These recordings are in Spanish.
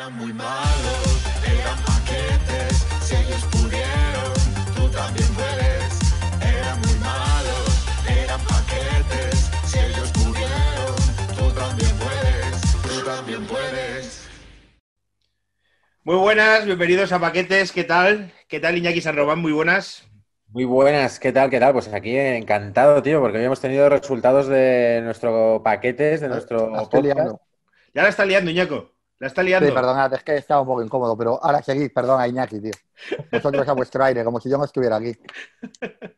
Eran muy malos, eran paquetes, si ellos pudieron, tú también puedes. Eran muy malos, eran paquetes, si ellos pudieron, tú también puedes, tú también puedes. Muy buenas, bienvenidos a Paquetes, ¿qué tal? ¿Qué tal Iñaki San Muy buenas. Muy buenas, ¿qué tal? ¿Qué tal? Pues aquí encantado, tío, porque hoy hemos tenido resultados de nuestro paquetes, de ah, nuestro Ya la está liando, Iñaco. La está liando. Sí, perdonad, es que estaba un poco incómodo, pero ahora seguid, perdón a Iñaki, tío. Vosotros a vuestro aire, como si yo no estuviera aquí.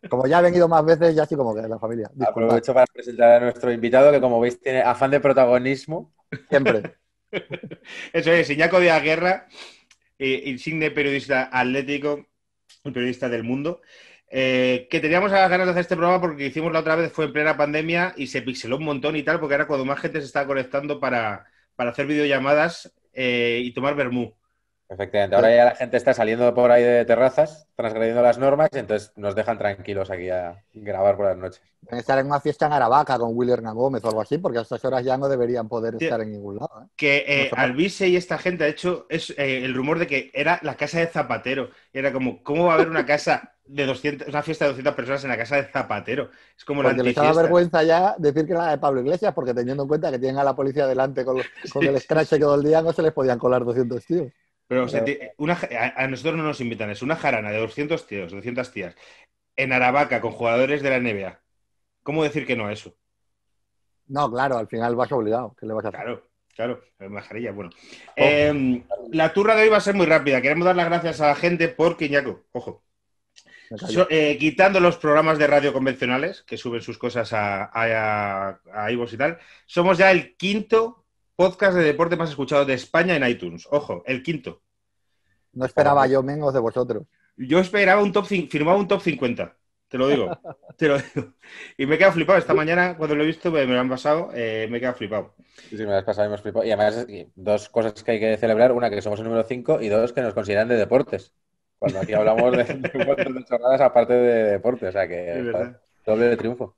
Como ya ha venido más veces, ya así como que la familia. Aprovecho para presentar a nuestro invitado, que como veis tiene afán de protagonismo. Siempre. Eso es, Iñaco la Guerra, eh, insigne periodista atlético, un periodista del mundo. Eh, que teníamos las ganas de hacer este programa porque hicimos la otra vez, fue en plena pandemia y se pixeló un montón y tal, porque ahora cuando más gente se está conectando para, para hacer videollamadas eh, y tomar vermú. Efectivamente, ahora ya la gente está saliendo por ahí de terrazas, transgrediendo las normas, y entonces nos dejan tranquilos aquí a grabar por las noches. estar en una fiesta en Aravaca con Willy Gómez o algo así, porque a estas horas ya no deberían poder estar en ningún lado. ¿eh? Que eh, y esta gente, de hecho, es eh, el rumor de que era la casa de Zapatero. Era como, ¿cómo va a haber una casa de 200, una fiesta de 200 personas en la casa de Zapatero. Es como porque la les daba vergüenza ya decir que era la de Pablo Iglesias, porque teniendo en cuenta que tienen a la policía delante con, el scratch que todo el día, no se les podían colar 200 tíos. Pero, a, nosotros no nos invitan, es una jarana de 200 tíos, 200 tías, en Aravaca con jugadores de la NBA. ¿Cómo decir que no a eso? No, claro, al final vas obligado. ¿Qué le vas a hacer? Claro, claro, majarilla, bueno. Em, la turra de hoy va a ser muy rápida. Queremos dar las gracias a la gente por Iñaco, ojo, eh, quitando los programas de radio convencionales que suben sus cosas a, a, y tal, somos ya el quinto podcast de deporte más escuchado de España en iTunes. Ojo, el quinto. No esperaba yo menos de vosotros. Yo esperaba un top cinco, firmaba un top 50, te lo digo. te lo digo. Y me he quedado flipado. Esta mañana, cuando lo he visto, me lo han pasado, eh, me he quedado flipado. Sí, me lo has pasado, me flipado. Y además, dos cosas que hay que celebrar: una, que somos el número 5, y dos, que nos consideran de deportes. Cuando aquí hablamos de, deportes de, aparte de deportes. o sea que. doble de triunfo.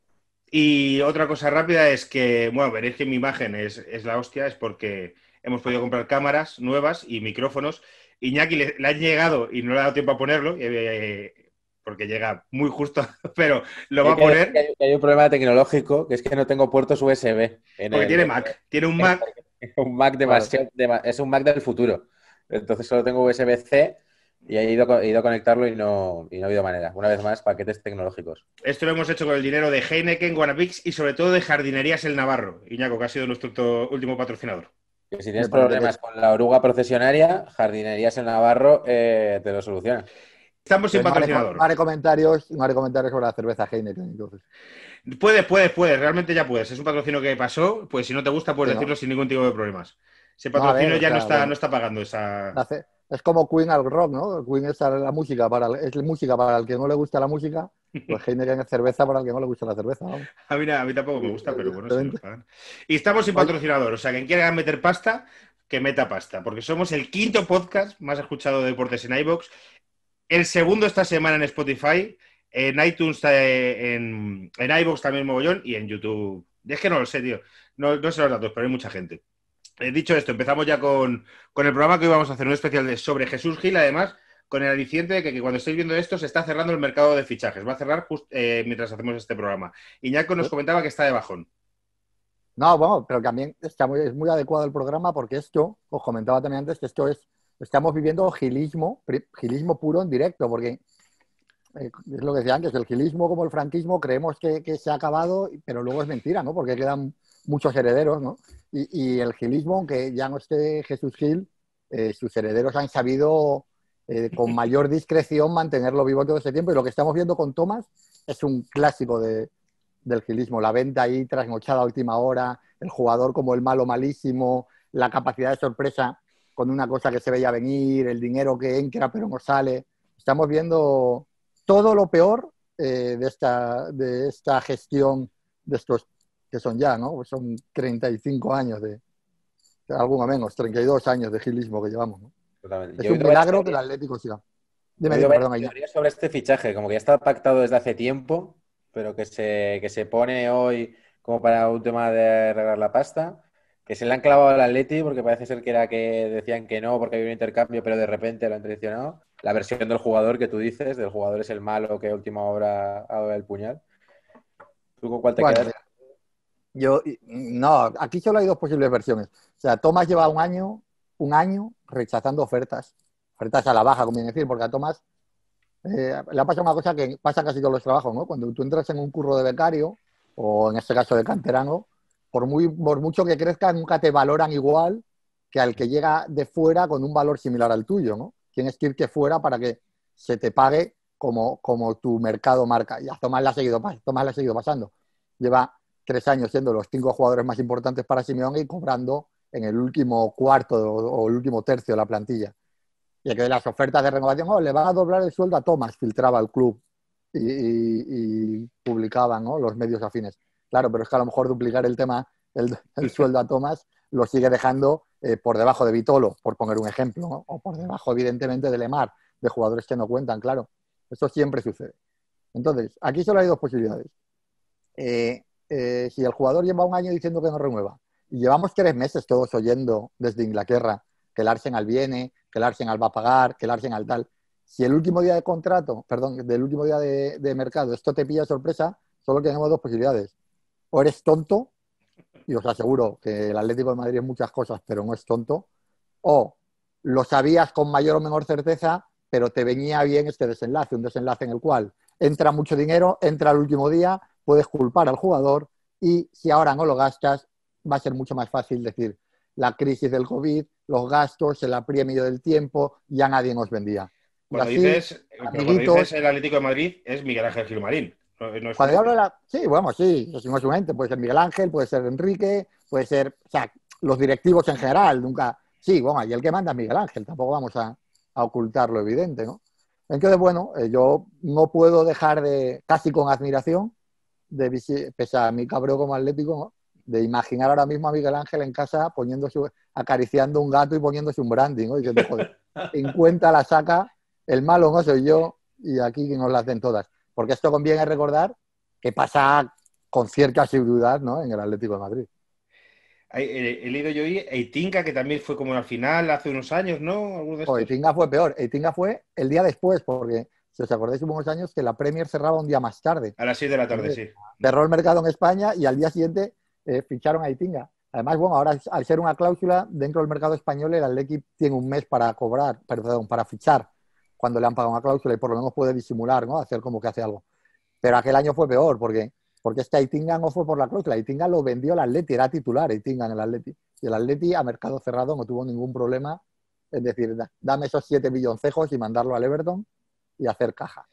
Y otra cosa rápida es que, bueno, veréis que mi imagen es, la hostia, es porque hemos podido comprar cámaras nuevas y micrófonos. Iñaki le, le han llegado y no le ha dado tiempo a ponerlo, eh, porque llega muy justo, pero lo va a poner. Hay, un problema tecnológico, que es que no tengo puertos USB. porque tiene Mac, tiene un Mac. Un Mac demasiado, es un Mac del futuro. Entonces solo tengo USB-C y he ido, ido a conectarlo y no, no ha habido manera. Una vez más, paquetes tecnológicos. Esto lo hemos hecho con el dinero de Heineken, Guanapix y sobre todo de Jardinerías El Navarro. Iñaco, que ha sido nuestro último patrocinador. si tienes problemas con la oruga procesionaria, Jardinerías El Navarro eh, te lo soluciona. Estamos sin pues patrocinador. No comentarios, comentarios sobre la cerveza Heineken, entonces. Puedes, puedes, puedes. Realmente ya puedes. Es un patrocinio que pasó. Pues si no te gusta, puedes decirlo sin ningún tipo de problemas. Ese patrocinio ya no, está, no está pagando esa es como Queen al rock, ¿no? Queen es la música para el, música para el que no le gusta la música, pues Heineken es cerveza para el que no le gusta la cerveza. A, mí, a tampoco me gusta, pero bueno, Y estamos sin patrocinador, o sea, quien quiera meter pasta, que meta pasta, porque somos el quinto podcast más escuchado de deportes en iBox, el segundo esta semana en Spotify, en iTunes, eh, en, en iBox también mogollón y en YouTube. Es que no lo sé, tío. No, no sé los datos, pero hay mucha gente. Eh, dicho esto, empezamos ya con, el programa que hoy vamos a hacer un especial sobre Jesús Gil, además, con el aliciente de que, cuando estáis viendo esto se está cerrando el mercado de fichajes. Va a cerrar eh, mientras hacemos este programa. Iñaco nos comentaba que está de bajón. No, bueno, pero también es muy adecuado el programa porque esto, os comentaba también antes que esto es, estamos viviendo gilismo, gilismo puro en directo, porque eh, es lo que decía antes, el gilismo como el franquismo creemos que, que, se ha acabado, pero luego es mentira, ¿no? Porque quedan muchos herederos, ¿no? Y, el gilismo, aunque ya no esté Jesús Gil, eh, sus herederos han sabido eh, con mayor discreción mantenerlo vivo todo ese tiempo. Y lo que estamos viendo con Tomás es un clásico del gilismo. La venta ahí trasnochada a última hora, el jugador como el malo malísimo, la capacidad de sorpresa con una cosa que se veía venir, el dinero que entra pero no sale. Estamos viendo todo lo peor eh, de, esta, de esta gestión de estos que son ya, ¿no? Pues son 35 años de, alguno menos, 32 años de gilismo que llevamos, ¿no? Es un milagro que el Atlético siga. Dime, yo perdón, sobre este fichaje, como que ya está pactado desde hace tiempo, pero que se, se pone hoy como para un tema de arreglar la pasta, que se le han clavado al Atleti porque parece ser que era que decían que no porque había un intercambio, pero de repente lo han traicionado. La versión del jugador que tú dices, del jugador es el malo que última hora ha dado el puñal. ¿Tú con cuál te quedas? Yo, no, aquí solo hay dos posibles versiones. O sea, Tomás lleva un año, un año rechazando ofertas, ofertas a la baja, como bien decir, porque a Tomás eh, le ha pasado una cosa que pasa casi todos los trabajos, ¿no? Cuando tú entras en un curro de becario, o en este caso de canterano, por, muy, por mucho que crezca, nunca te valoran igual que al que llega de fuera con un valor similar al tuyo, ¿no? Tienes que irte fuera para que se te pague como, como tu mercado marca. Y a Tomás le ha seguido, Tomás le ha seguido pasando. Lleva tres años siendo los cinco jugadores más importantes para Simeón y cobrando en el último cuarto o, el último tercio de la plantilla. Y que de las ofertas de renovación, oh, le van a doblar el sueldo a Thomas, filtraba el club y, publicaban los medios afines. Claro, pero es que a lo mejor duplicar el tema, el, sueldo a Thomas, lo sigue dejando eh, por debajo de Vitolo, por poner un ejemplo, o por debajo, evidentemente, de Lemar, de jugadores que no cuentan, claro. Eso siempre sucede. Entonces, aquí solo hay dos posibilidades. Eh, eh, si el jugador lleva un año diciendo que no renueva, y llevamos tres meses todos oyendo desde Inglaterra que el Arsenal viene, que el Arsenal va a pagar, que el Arsenal tal, si el último día de contrato, perdón, del último día de, mercado, esto te pilla sorpresa, solo tenemos dos posibilidades. O eres tonto, y os aseguro que el Atlético de Madrid es muchas cosas, pero no es tonto, o lo sabías con mayor o menor certeza, pero te venía bien este desenlace, un desenlace en el cual entra mucho dinero, entra el último día, puedes culpar al jugador y si ahora no lo gastas, va a ser mucho más fácil decir la crisis del COVID, los gastos, el apremio del tiempo, ya nadie nos vendía. Cuando, dices, el Atlético de Madrid es Miguel Ángel Gilmarín. No, hablo Sí, bueno, sí, es Puede ser Miguel Ángel, puede ser Enrique, puede ser, o sea, los directivos en general, nunca. Sí, bueno, y el que manda es Miguel Ángel, tampoco vamos a, a ocultar lo evidente, ¿no? Entonces, bueno, eh, yo no puedo dejar de, casi con admiración, de, pese a mi cabrón como atlético, de imaginar ahora mismo a Miguel Ángel en casa poniéndose, acariciando un gato y poniéndose un branding, ¿no? diciendo, joder, en cuenta la saca, el malo no soy yo y aquí nos la hacen todas. Porque esto conviene recordar que pasa con cierta seguridad ¿no? en el Atlético de Madrid. Eh, he, leído yo y Eitinga, que también fue como al final, hace unos años, ¿no? O Eitinga fue peor. Eitinga fue el día después, porque si os acordáis, hubo unos años que la Premier cerraba un día más tarde. A las 6 de la tarde, sí. Cerró el mercado en España y al día siguiente eh, ficharon a Itinga. Además, bueno, ahora al ser una cláusula dentro del mercado español, el Atleti tiene un mes para cobrar, perdón, para fichar cuando le han pagado una cláusula y por lo menos puede disimular, ¿no? Hacer como que hace algo. Pero aquel año fue peor porque, porque este Itinga no fue por la cláusula, Itinga lo vendió el Atleti, era titular Itinga en el Atleti. Y el Atleti a mercado cerrado no tuvo ningún problema en decir, dame esos 7 milloncejos y mandarlo al Everton y hacer caja.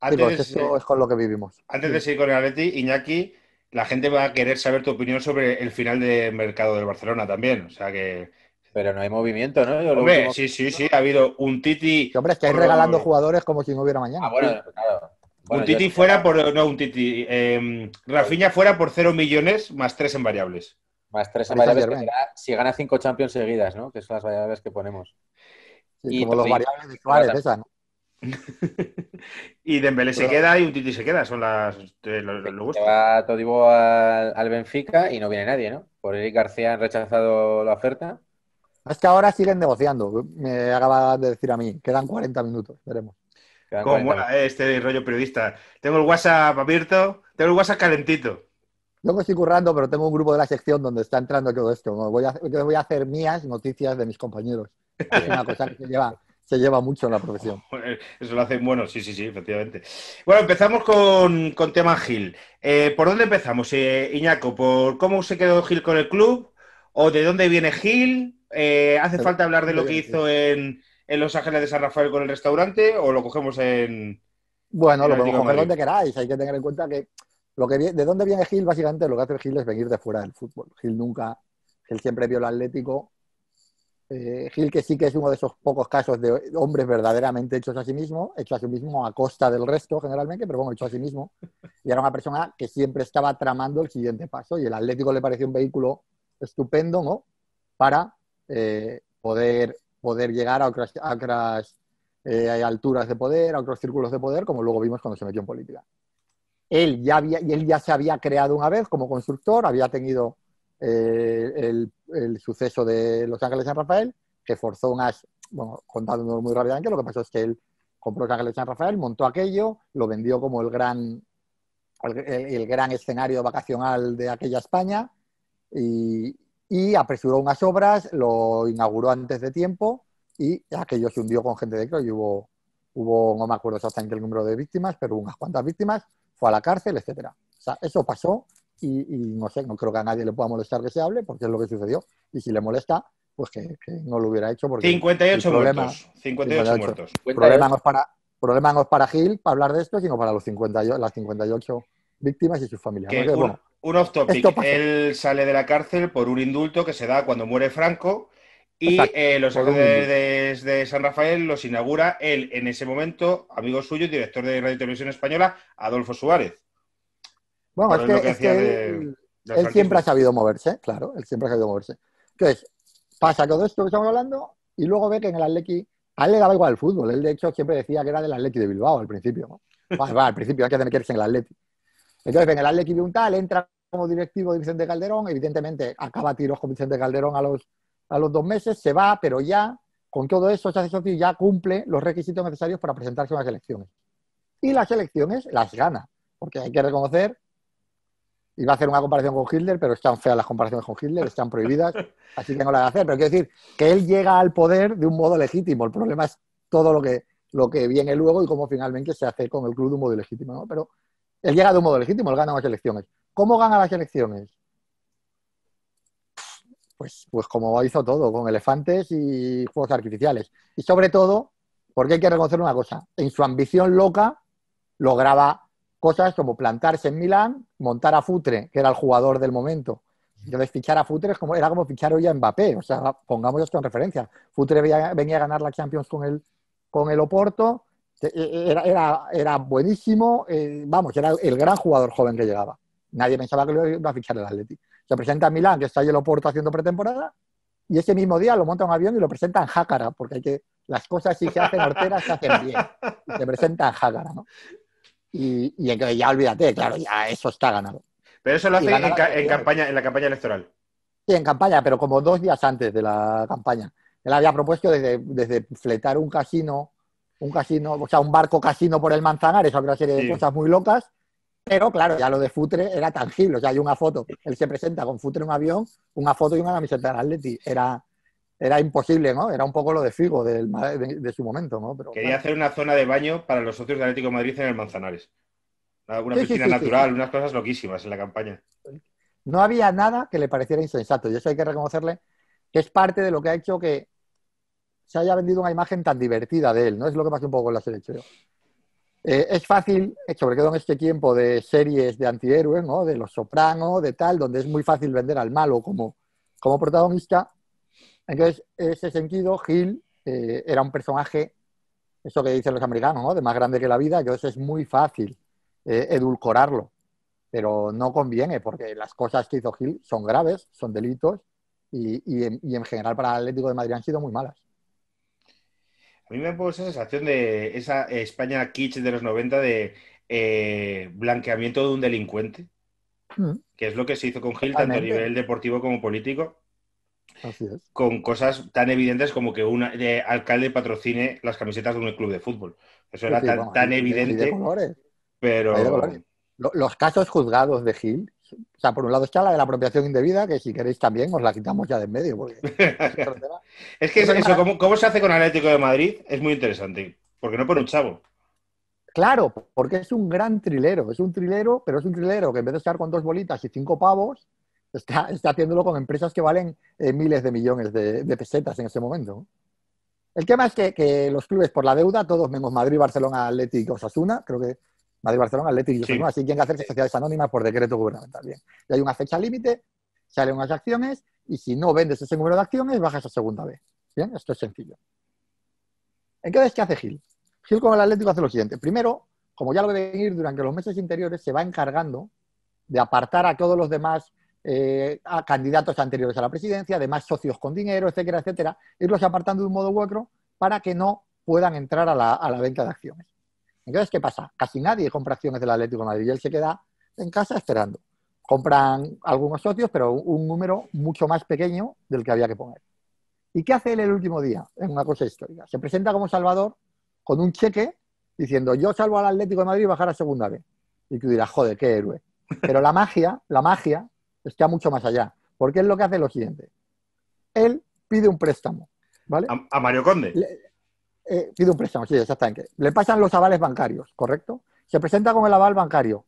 Antes, es con lo que vivimos. Antes de seguir con el Atleti, Iñaki, la gente va a querer saber tu opinión sobre el final de mercado del Barcelona también. O sea que. Pero no hay movimiento, ¿no? sí, sí, sí, ha habido un Titi. Hombre, es que hay regalando jugadores como si no hubiera mañana. Ah, bueno, un Titi fuera por. No, un Titi. Eh, Rafinha fuera por 0 millones más 3 en variables. Más 3 en variables. si gana 5 Champions seguidas, ¿no? Que son las variables que ponemos. como los variables de Suárez, ¿no? y Dembélé se queda y Utiti se queda, son las eh, los, Va Todibo al, Benfica y no viene nadie, ¿no? Por Eric García han rechazado la oferta. Es que ahora siguen negociando, me acaba de decir a mí, quedan 40 minutos, veremos. Como este rollo periodista. Tengo el WhatsApp abierto, tengo el WhatsApp calentito. Yo me estoy currando, pero tengo un grupo de la sección donde está entrando todo esto. Voy a, voy a hacer mías noticias de mis compañeros. Es una cosa que se lleva lleva mucho en la profesión. Eso lo hacen bueno, sí, sí, sí, efectivamente. Bueno, empezamos con, tema Gil. Eh, ¿Por dónde empezamos, eh, Iñaco? ¿Por cómo se quedó Gil con el club? ¿O de dónde viene Gil? Eh, ¿Hace falta hablar de lo que hizo en, Los Ángeles de San Rafael con el restaurante? ¿O lo cogemos en.? Bueno, lo podemos coger donde queráis. Hay que tener en cuenta que, lo que de dónde viene Gil, básicamente lo que hace Gil es venir de fuera del fútbol. Gil nunca. Gil siempre vio el Atlético eh, Gil, que sí que es uno de esos pocos casos de hombres verdaderamente hechos a sí mismo, hecho a sí mismo a costa del resto generalmente, pero bueno, hecho a sí mismo. Y era una persona que siempre estaba tramando el siguiente paso y el Atlético le pareció un vehículo estupendo, ¿no? Para eh, poder, poder llegar a otras, eh, alturas de poder, a otros círculos de poder, como luego vimos cuando se metió en política. Él ya, había, él ya se había creado una vez como constructor, había tenido eh, el, suceso de Los Ángeles San Rafael, que forzó unas, bueno, contándonos muy rápidamente, lo que pasó es que él compró Los Ángeles San Rafael, montó aquello, lo vendió como el gran, el, gran escenario vacacional de aquella España y, apresuró unas obras, lo inauguró antes de tiempo y aquello se hundió con gente creo y hubo, no me acuerdo exactamente el número de víctimas, pero unas cuantas víctimas, fue a la cárcel, etcétera. O sea, eso pasó y, no sé, no creo que a nadie le pueda molestar que se hable porque es lo que sucedió. Y si le molesta, pues que, no lo hubiera hecho porque... 58 muertos. 58, muertos. problema no, es para, no para Gil para hablar de esto, sino para los 50, las 58 víctimas y sus familias Un, bueno, off Él sale de la cárcel por un indulto que se da cuando muere Franco. Y eh, los de, San Rafael los inaugura él, en ese momento, amigo suyo, director de Radio Televisión Española, Adolfo Suárez. Bueno, es que, él, siempre ha sabido moverse, claro, él siempre ha sabido moverse. Entonces, pasa todo esto que estamos hablando y luego ve que en el Atleti, a él le daba igual el fútbol, él de hecho siempre decía que era del Atleti de Bilbao al principio, va, al principio hay que tener que irse en el Atleti. Entonces, en el Atleti de un tal, entra como directivo de Vicente Calderón, evidentemente acaba tiros con Vicente Calderón a los, a los dos meses, se va, pero ya con todo eso se hace socio ya cumple los requisitos necesarios para presentarse a las elecciones. Y las elecciones las gana, porque hay que reconocer iba a hacer una comparación con Hitler, pero están feas las comparaciones con Hitler, están prohibidas, así que no la voy a hacer. Pero quiero decir que él llega al poder de un modo legítimo. El problema es todo lo que, lo que viene luego y cómo finalmente se hace con el club de un modo legítimo. Pero él llega de un modo legítimo, él gana las elecciones. ¿Cómo gana las elecciones? Pues, pues como hizo todo, con elefantes y juegos artificiales. Y sobre todo, porque hay que reconocer una cosa, en su ambición loca lograba cosas como plantarse en Milán, montar a Futre, que era el jugador del momento. Entonces, fichar a Futre es como, era como fichar hoy a Mbappé, o sea, pongamos esto en referencia. Futre venía, a ganar la Champions con el, con el Oporto, e, e, era, era, buenísimo, eh, vamos, era el gran jugador joven que llegaba. Nadie pensaba que lo iba a fichar el Atleti. Se presenta a Milán, que está ahí el Oporto haciendo pretemporada, y ese mismo día lo monta un avión y lo presenta en Jácara, porque hay que, las cosas si se hacen horteras se hacen bien. se presenta en Jácara, ¿no? y, ya olvídate, claro, ya eso está ganado. Pero eso lo hace en, campaña, en la campaña electoral. Sí, en campaña, pero como dos días antes de la campaña. Él había propuesto desde, fletar un casino, un casino, o sea, un barco casino por el Manzanar, eso una serie de cosas muy locas, pero claro, ya lo de Futre era tangible, o sea, hay una foto, él se presenta con Futre en un avión, una foto y una camiseta de Atleti, era, era imposible, ¿no? Era un poco lo de Figo de, su momento, ¿no? Quería hacer una zona de baño para los socios de Atlético Madrid en el Manzanares. Una, piscina natural, unas cosas loquísimas en la campaña. No había nada que le pareciera insensato y eso hay que reconocerle que es parte de lo que ha hecho que se haya vendido una imagen tan divertida de él, ¿no? Es lo que pasa un poco con la selección. Eh, es fácil, sobre todo en este tiempo de series de antihéroes, ¿no? De los sopranos, de tal, donde es muy fácil vender al malo como, como protagonista, entonces, en ese sentido, Gil eh, era un personaje, eso que dicen los americanos, de más grande que la vida, entonces es muy fácil eh, edulcorarlo, pero no conviene porque las cosas que hizo Gil son graves, son delitos y, en, general para el Atlético de Madrid han sido muy malas. A mí me puso esa sensación de esa España kitsch de los 90 de eh, blanqueamiento de un delincuente, mm. que es lo que se hizo con Gil, tanto a nivel deportivo como político con cosas tan evidentes como que un alcalde patrocine las camisetas de un club de fútbol. Eso era tan, evidente. Pero... Los casos juzgados de Gil, o sea, por un lado está la de la apropiación indebida, que si queréis también os la quitamos ya de en medio. es que eso, ¿cómo, ¿cómo, se hace con Atlético de Madrid es muy interesante, porque no por un chavo. Claro, porque es un gran trilero, es un trilero, pero es un trilero que en vez de estar con dos bolitas y cinco pavos, está, haciéndolo con empresas que valen eh, miles de millones de, pesetas en ese momento. El tema es que, los clubes por la deuda, todos menos Madrid, Barcelona, Atlético y Osasuna, creo que Madrid, Barcelona, Atlético y Osasuna, sí. así tienen que hacerse sociedades anónimas por decreto gubernamental. Bien. Y hay una fecha límite, salen unas acciones y si no vendes ese número de acciones, bajas a segunda vez. Bien, esto es sencillo. ¿En ¿qué hace Gil? Gil con el Atlético hace lo siguiente. Primero, como ya lo ve venir durante los meses interiores, se va encargando de apartar a todos los demás eh, a candidatos anteriores a la presidencia, además socios con dinero, etcétera, etcétera, irlos apartando de un modo u otro para que no puedan entrar a la, venta de acciones. Entonces, ¿qué pasa? Casi nadie compra acciones del Atlético de Madrid y él se queda en casa esperando. Compran algunos socios, pero un número mucho más pequeño del que había que poner. ¿Y qué hace él el último día? Es una cosa histórica. Se presenta como salvador con un cheque diciendo yo salvo al Atlético de Madrid y bajar a segunda vez. Y tú dirás, joder, qué héroe. Pero la magia, la magia está mucho más allá, porque es lo que hace lo siguiente. Él pide un préstamo, ¿vale? A, Mario Conde. Eh, pide un préstamo, sí, exactamente. Le pasan los avales bancarios, ¿correcto? Se presenta con el aval bancario.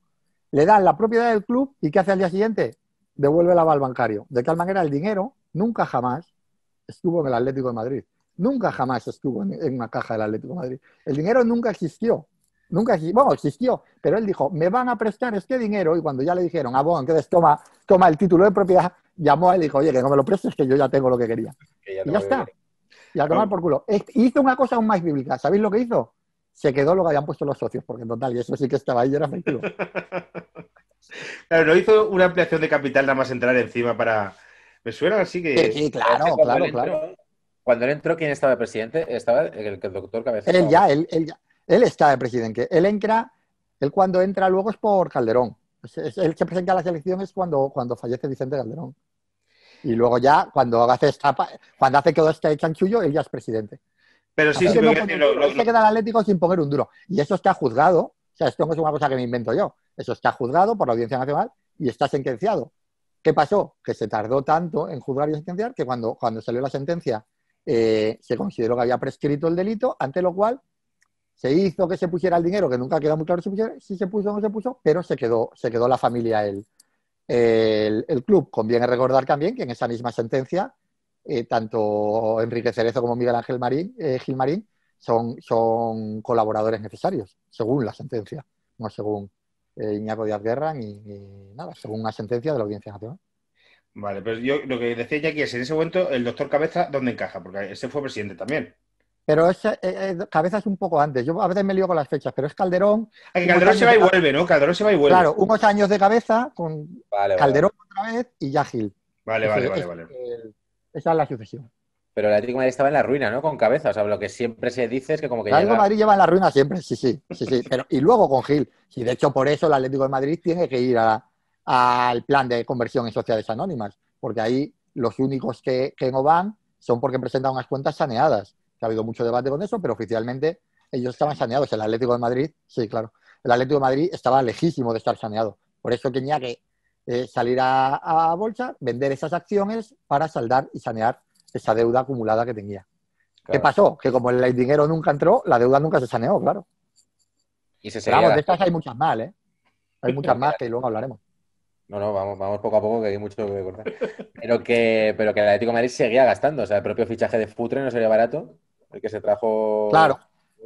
Le dan la propiedad del club y ¿qué hace al día siguiente? Devuelve el aval bancario. De tal manera, el dinero nunca jamás estuvo en el Atlético de Madrid. Nunca jamás estuvo en, en una caja del Atlético de Madrid. El dinero nunca existió. Nunca existió, bueno, existió, pero él dijo, me van a prestar este dinero y cuando ya le dijeron, a ah, vos entonces toma, toma el título de propiedad, llamó a él y dijo, oye, que no me lo prestes, que yo ya tengo lo que quería. ya y ya está. Y a tomar por culo. Hizo una cosa aún más bíblica. ¿Sabéis lo que hizo? Se quedó lo que habían puesto los socios, porque en total, y eso sí que estaba ahí, era efectivo. claro, no hizo una ampliación de capital nada más entrar encima para... Me suena así que... Sí, claro, claro, claro. cuando él entró, ¿quién estaba presidente? Estaba el, doctor cabeza Él ya, él, él ya. Él está de presidente. Él entra, él cuando entra luego es por Calderón. Él se presenta a las elecciones cuando, cuando fallece Vicente Calderón. Y luego ya, cuando hace, esta, cuando hace que todo este chanchullo, él ya es presidente. Pero sí, sí, se queda el Atlético sin poner un duro. Y eso está juzgado. O sea, esto no es una cosa que me invento yo. Eso está juzgado por la Audiencia Nacional y está sentenciado. ¿Qué pasó? Que se tardó tanto en juzgar y sentenciar que cuando, cuando salió la sentencia eh, se consideró que había prescrito el delito, ante lo cual se hizo que se pusiera el dinero, que nunca queda muy claro si, se puso o no se puso, pero se quedó, se quedó la familia el, el, club. Conviene recordar también que en esa misma sentencia, eh, tanto Enrique Cerezo como Miguel Ángel Marín, eh, Gil Marín son, son colaboradores necesarios, según la sentencia, no según eh, Iñaco Díaz Guerra ni, nada, según una sentencia de la Audiencia Nacional. Vale, pero yo lo que decía ya aquí es, en ese momento, el doctor Cabeza, ¿dónde encaja? Porque ese fue presidente también. Pero es, es, eh, eh, un poco antes. Yo a veces me lío con las fechas, pero es Calderón. Calderón se va y vuelve, ¿no? Calderón se va y vuelve. Claro, unos años de cabeza con Calderón otra vez y ya Gil. Vale, vale, vale, vale. esa es la sucesión. Pero el Atlético de Madrid estaba en la ruina, ¿no? Con cabeza. O sea, lo que siempre se dice es que como que. El Atlético de Madrid lleva en la ruina siempre, sí, sí. sí, sí. Pero, y luego con Gil. Y de hecho, por eso el Atlético de Madrid tiene que ir al plan de conversión en sociedades anónimas. Porque ahí los únicos que, que no van son porque presentan unas cuentas saneadas ha habido mucho debate con eso, pero oficialmente ellos estaban saneados. El Atlético de Madrid, sí, claro. El Atlético de Madrid estaba lejísimo de estar saneado. Por eso tenía que eh, salir a, bolsa, vender esas acciones para saldar y sanear esa deuda acumulada que tenía. ¿Qué pasó? Que como el dinero nunca entró, la deuda nunca se saneó, claro. Y se saneó. vamos, de estas hay muchas más, ¿eh? Hay muchas más que luego hablaremos. No, no, vamos, vamos poco a poco, que hay mucho que cortar. Pero que, pero que el Atlético de Madrid seguía gastando. O sea, el propio fichaje de Futre no sería barato el que se trajo. Claro.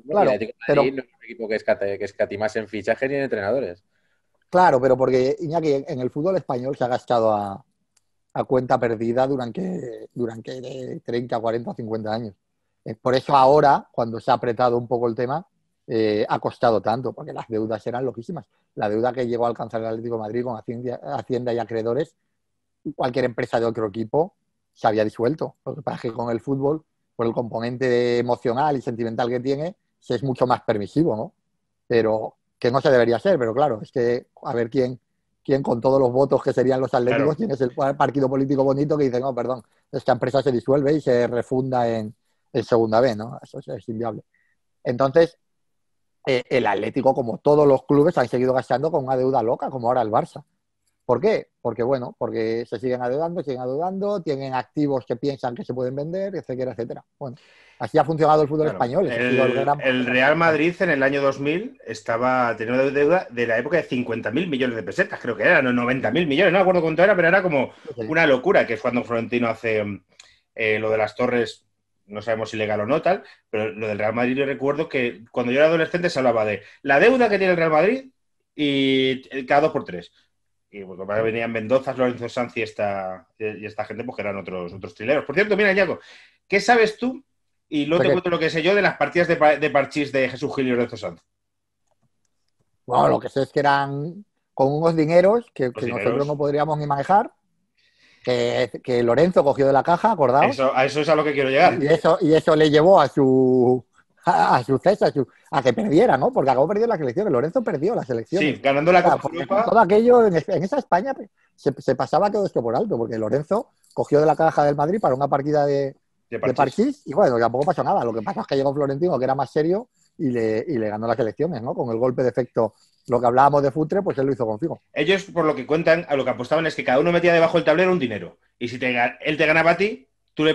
No, claro, pero... no es un equipo que, escate, en fichaje ni en entrenadores. Claro, pero porque Iñaki, en el fútbol español se ha gastado a, cuenta perdida durante, durante 30, 40, 50 años. Eh, por eso ahora, cuando se ha apretado un poco el tema, eh, ha costado tanto, porque las deudas eran loquísimas. La deuda que llegó a alcanzar el Atlético Madrid con Hacienda, Hacienda y acreedores, cualquier empresa de otro equipo se había disuelto. Lo que pasa es que con el fútbol por el componente emocional y sentimental que tiene, se es mucho más permisivo, ¿no? Pero que no se debería ser, pero claro, es que a ver quién, quién con todos los votos que serían los atléticos, claro. quién el partido político bonito que dice, no, perdón, esta empresa se disuelve y se refunda en, segunda B, ¿no? Eso es, inviable. Entonces, e, el Atlético, como todos los clubes, han seguido gastando con una deuda loca, como ahora el Barça. ¿Por qué? porque bueno, porque se siguen adeudando, siguen adeudando, tienen activos que piensan que se pueden vender, etcétera, etcétera. Bueno, así ha funcionado el fútbol español. El, Real Madrid en el año 2000 estaba teniendo deuda de la época de 50.000 millones de pesetas, creo que eran, 90 90.000 millones, no me acuerdo cuánto era, pero era como una locura, que es cuando Florentino hace eh, lo de las torres no sabemos si legal o no, tal, pero lo del Real Madrid yo recuerdo que cuando yo era adolescente se hablaba de la deuda que tiene el Real Madrid y el eh, cada dos por tres. Y venían Mendoza, Lorenzo Sanz y esta, y esta gente, pues eran otros, otros trileros. Por cierto, mira, Yaco, ¿qué sabes tú? Y luego te cuento lo que sé yo de las partidas de, de parchís de Jesús Gil y Lorenzo Sanz. Bueno, lo que sé es que eran con unos dineros que, nosotros no podríamos ni manejar. Que, Lorenzo cogió de la caja, acordaos. a eso es a lo que quiero llegar. Y eso, y eso le llevó a su a, a a, que perdiera, ¿no? Porque acabó perdiendo las elecciones, Lorenzo perdió la selección. Sí, ganando la Copa Todo aquello en, esa España se, pasaba todo esto por alto, porque Lorenzo cogió de la caja del Madrid para una partida de, de, y bueno, tampoco pasó nada. Lo que pasa es que llegó Florentino, que era más serio, y le, ganó las elecciones, ¿no? Con el golpe de efecto lo que hablábamos de Futre, pues él lo hizo con Ellos, por lo que cuentan, a lo que apostaban es que cada uno metía debajo del tablero un dinero. Y si te, él te ganaba a ti, eh,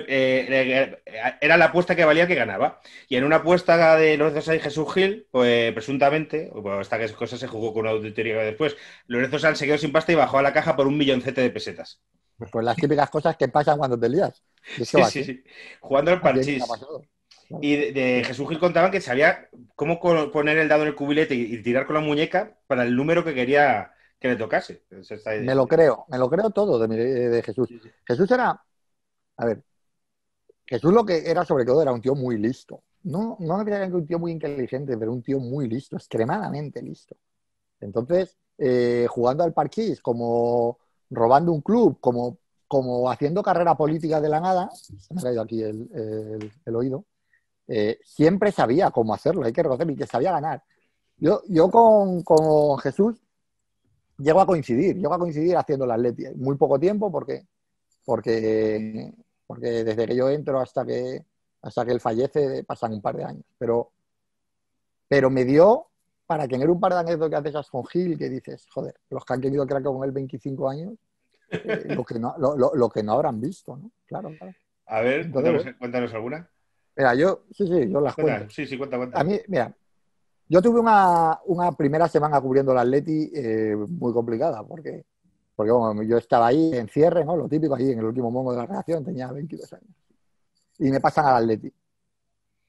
eh, era la apuesta que valía que ganaba. Y en una apuesta de Lorenzo Sanz y Jesús Gil, pues presuntamente, bueno, esta cosa se jugó con una auditoría después, Lorenzo Sanz se quedó sin pasta y bajó a la caja por un milloncete de pesetas. Pues las típicas cosas que pasan cuando te lías. Sí, sí, sí. Jugando al parchís. Y de, Jesús Gil contaban que sabía cómo poner el dado en el cubilete y, tirar con la muñeca para el número que quería que le tocase. me lo creo, me lo creo todo de, Jesús. Jesús era, a ver, Jesús lo que era sobre todo era un tío muy listo. No, no que un tío muy inteligente, pero un tío muy listo, extremadamente listo. Entonces, eh, jugando al parquís, como robando un club, como, como haciendo carrera política de la nada, se me ha caído aquí el, oído, eh, siempre sabía cómo hacerlo, hay que reconocerlo, y que sabía ganar. Yo, yo con, Jesús llego a coincidir, llego a coincidir haciendo el Atleti, muy poco tiempo porque, porque porque desde que yo entro hasta que, hasta que él fallece pasan un par de años. Pero, pero me dio para tener un par de anécdotas que haces con Gil, que dices, joder, los que han querido crack con él 25 años, eh, lo, que no, lo, que no habrán visto, ¿no? Claro, claro. A ver, cuéntanos, alguna. Mira, yo, sí, sí, yo las cuento. Sí, sí, cuenta, cuenta. A mí, mira, yo tuve una, una primera semana cubriendo el Atleti eh, muy complicada, porque porque yo estaba ahí en cierre, ¿no? Lo típico, ahí en el último mongo de la relación, tenía 22 años. Y me pasan al Atleti.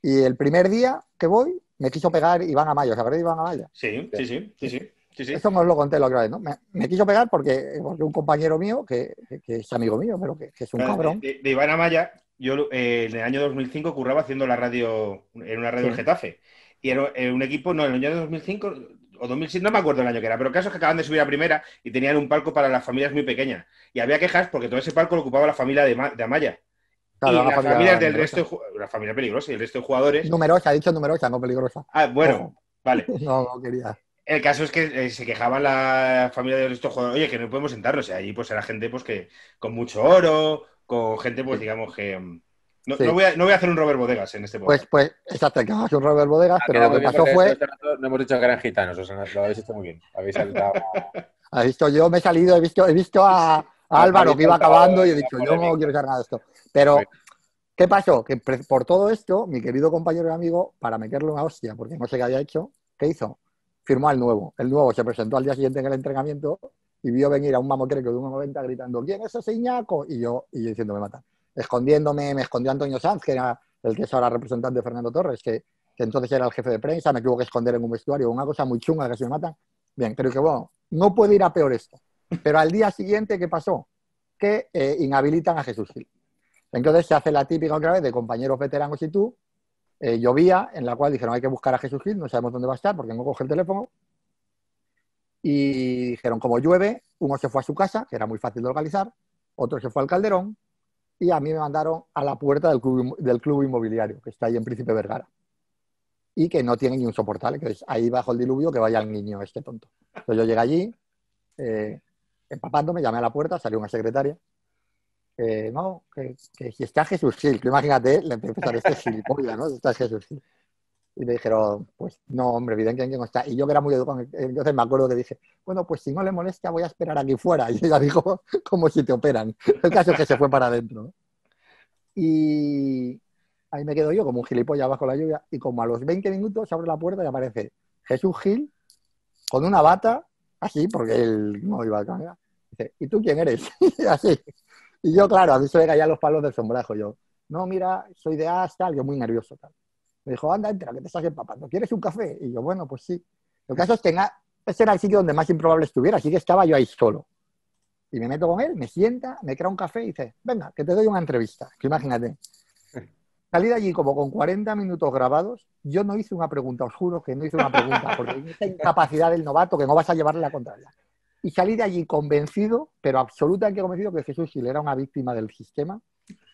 Y el primer día que voy, me quiso pegar Iván Amaya. de Iván Amaya? Sí, sí, sí, sí, Eso no lo conté la otra vez, ¿no? Me, quiso pegar porque, un compañero mío, que, es amigo mío, pero que, es un cabrón. De, Iván Amaya, yo eh, en el año 2005 curraba haciendo la radio, en una radio sí. del Getafe. Y era eh, un equipo, no, en el año 2005 o 2006, no me acuerdo el año que era, pero casos que acaban de subir a primera y tenían un palco para las familias muy pequeñas. Y había quejas porque todo ese palco lo ocupaba la familia de, Amaya. y las familias del resto, la familia peligrosa y el resto de jugadores. Numerosa, he dicho numerosa, no peligrosa. Ah, bueno, vale. no, no quería. El caso es que eh, se quejaba la familia de jugadores, oye, que no podemos sentarnos. Y allí pues era gente pues que con mucho oro, con gente pues digamos que mm, no, voy a, hacer un Robert Bodegas en este momento. Pues, pues, exacto, que hacer un Robert Bodegas, ah, pero lo que pasó fue. Este no hemos dicho que eran gitanos, lo habéis hecho muy bien. Habéis saltado. visto, yo me he salido, he visto, he visto a, Álvaro que iba acabando y he dicho, yo no quiero echar nada de esto. Pero, ¿qué pasó? Que por todo esto, mi querido compañero y amigo, para meterle una hostia, porque no sé qué había hecho, ¿qué hizo? Firmó al nuevo. El nuevo se presentó al día siguiente en el entrenamiento y vio venir a un que de 90 gritando, ¿quién es ese Iñaco? Y yo, y yo diciendo, me matan escondiéndome, me escondió Antonio Sanz, que era el que es ahora representante de Fernando Torres, que, entonces era el jefe de prensa, me tuvo que esconder en un vestuario, una cosa muy chunga que se me matan. Bien, creo que bueno, no puede ir a peor esto. Pero al día siguiente, ¿qué pasó? Que eh, inhabilitan a Jesús Gil. Entonces se hace la típica otra vez de compañeros veteranos y tú. Eh, llovía, en la cual dijeron hay que buscar a Jesús Gil, no sabemos dónde va a estar porque no coge el teléfono. Y dijeron, como llueve, uno se fue a su casa, que era muy fácil de organizar, otro se fue al Calderón, y a mí me mandaron a la puerta del club, del club inmobiliario, que está ahí en Príncipe Vergara, y que no tiene ni un soportal, que es ahí bajo el diluvio que vaya el niño este tonto. Entonces yo llegué allí, eh, empapándome, llamé a la puerta, salió una secretaria, eh, no, que, si está Jesús Gil, que imagínate, le empezaré este gilipollas, ¿no? Está Jesús y me dijeron, pues no, hombre, evidentemente no está. Y yo que era muy educado, entonces me acuerdo que dije, bueno, pues si no le molesta, voy a esperar aquí fuera. Y ella dijo, como si te operan. El caso es que se fue para adentro. Y ahí me quedo yo como un gilipollas bajo la lluvia. Y como a los 20 minutos abre la puerta y aparece Jesús Gil con una bata, así, porque él no iba a cambiar. Dice, ¿y tú quién eres? Y así. Y yo, claro, a mí se me caían los palos del sombrajo. Yo, no, mira, soy de hasta tal, yo muy nervioso, tal. Me dijo, anda, entra, que te estás empapando. ¿Quieres un café? Y yo, bueno, pues sí. Lo que caso es que ese era el sitio donde más improbable estuviera, así que estaba yo ahí solo. Y me meto con él, me sienta, me crea un café y dice, venga, que te doy una entrevista. Que imagínate. Salí de allí como con 40 minutos grabados. Yo no hice una pregunta, os juro que no hice una pregunta, porque hay esta incapacidad del novato que no vas a llevarle la contraria. Y salí de allí convencido, pero absolutamente convencido, que Jesús Gil era una víctima del sistema,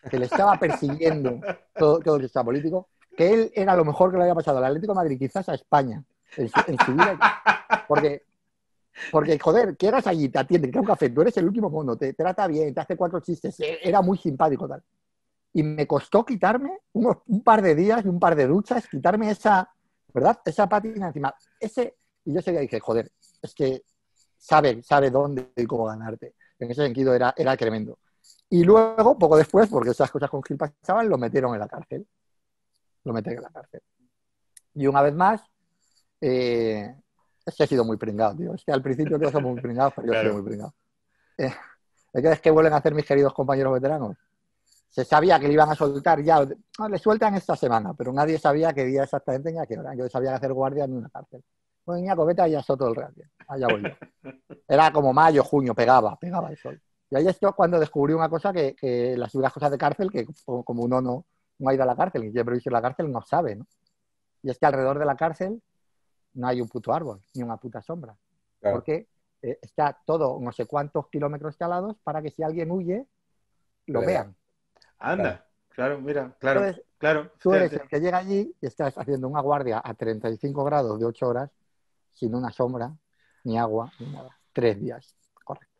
que le estaba persiguiendo todo, todo el sistema político, que él era lo mejor que le había pasado al Atlético de Madrid, quizás a España, en su, vida. Porque, porque, joder, que eras allí, te atiende, te da un café, tú eres el último mundo, te trata bien, te hace cuatro chistes, eh, era muy simpático tal. Y me costó quitarme un par de días y un par de duchas, quitarme esa, ¿verdad? Esa pátina encima. Ese, y yo seguía dije, joder, es que sabe, sabe dónde y cómo ganarte. En ese sentido era, era tremendo. Y luego, poco después, porque esas cosas con Gil pasaban, lo metieron en la cárcel lo meten en la cárcel. Y una vez más, eh, ha sido muy pringado, tío. Es que al principio yo soy muy pringado, pero yo claro. muy pringado. Eh, es que vuelven a hacer mis queridos compañeros veteranos? Se sabía que le iban a soltar ya, no, ah, le sueltan esta semana, pero nadie sabía qué día exactamente ni a qué hora. Yo sabía hacer guardia en una cárcel. Bueno, Iñaco, y ya soto el real Allá voy Era como mayo, junio, pegaba, pegaba el sol. Y ahí es cuando descubrí una cosa que, las duras cosas de cárcel, que como uno no, no ha ido a la cárcel, que quiere prohibir la cárcel no sabe, ¿no? Y es que alrededor de la cárcel no hay un puto árbol, ni una puta sombra. Porque eh, está todo no sé cuántos kilómetros calados para que si alguien huye, lo vean. Anda, claro, mira, claro, claro. Tú el que llega allí y estás haciendo una guardia a 35 grados de 8 horas, sin una sombra, ni agua, ni nada. Tres días, correcto.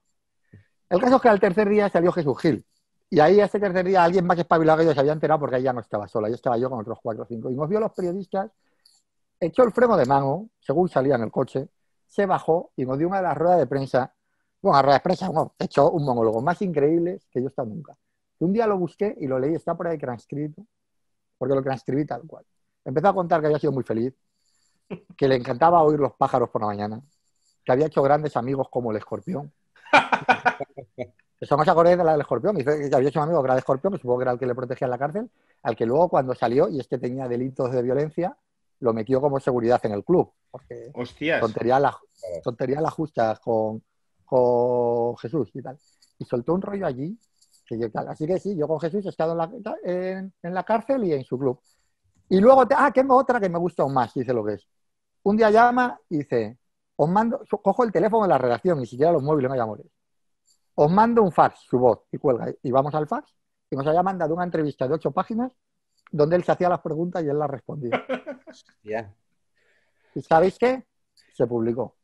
El caso es que al tercer día salió Jesús Gil. Y ahí ese tercer día alguien más espabilado que yo se había enterado porque ella no estaba sola, yo estaba yo con otros cuatro o cinco. Y nos vio los periodistas, echó el freno de mano, según salía en el coche, se bajó y nos dio una de las ruedas de prensa, bueno, a ruedas de prensa, bueno, echó un monólogo más increíble que yo estaba nunca. Un día lo busqué y lo leí, está por ahí transcrito, porque lo transcribí tal cual. Empezó a contar que había sido muy feliz, que le encantaba oír los pájaros por la mañana, que había hecho grandes amigos como el escorpión, Eso me acordé de la del escorpión. que había hecho un amigo que era escorpión, que pues supongo que era el que le protegía en la cárcel, al que luego cuando salió, y es que tenía delitos de violencia, lo metió como seguridad en el club. Porque Hostias. Tontería la justa con, Jesús y tal. Y soltó un rollo allí. Así que sí, yo con Jesús he estado en la, cárcel y en su club. Y luego, te, ah, tengo otra que me gusta aún más, dice lo que es. Un día llama y dice, os mando, cojo el teléfono de la redacción, ni siquiera los móviles me amores os mando un fax, su voz, y cuelga. Y vamos al fax, y nos haya mandado una entrevista de ocho páginas donde él se hacía las preguntas y él las respondía. ya. ¿Y sabéis qué? Se publicó.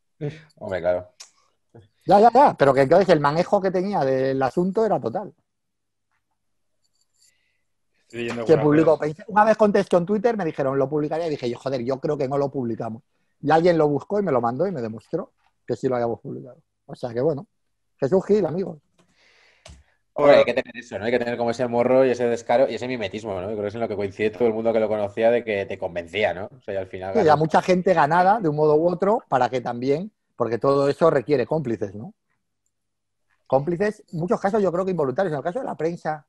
Hombre, claro. Ya, ya, ya. Pero que entonces el manejo que tenía del asunto era total. Se publicó. Una vez contestó en Twitter, me dijeron, lo publicaría. Y dije, yo, joder, yo creo que no lo publicamos. Y alguien lo buscó y me lo mandó y me demostró que sí lo habíamos publicado. O sea que bueno que gil, amigos. hay que tener eso, ¿no? Hay que tener como ese morro y ese descaro y ese mimetismo, ¿no? Yo creo que es en lo que coincide todo el mundo que lo conocía de que te convencía, ¿no? O sea, y al final... Sí, mucha gente ganada, de un modo u otro, para que también... Porque todo eso requiere cómplices, ¿no? Cómplices, muchos casos yo creo que involuntarios. En el caso de la prensa,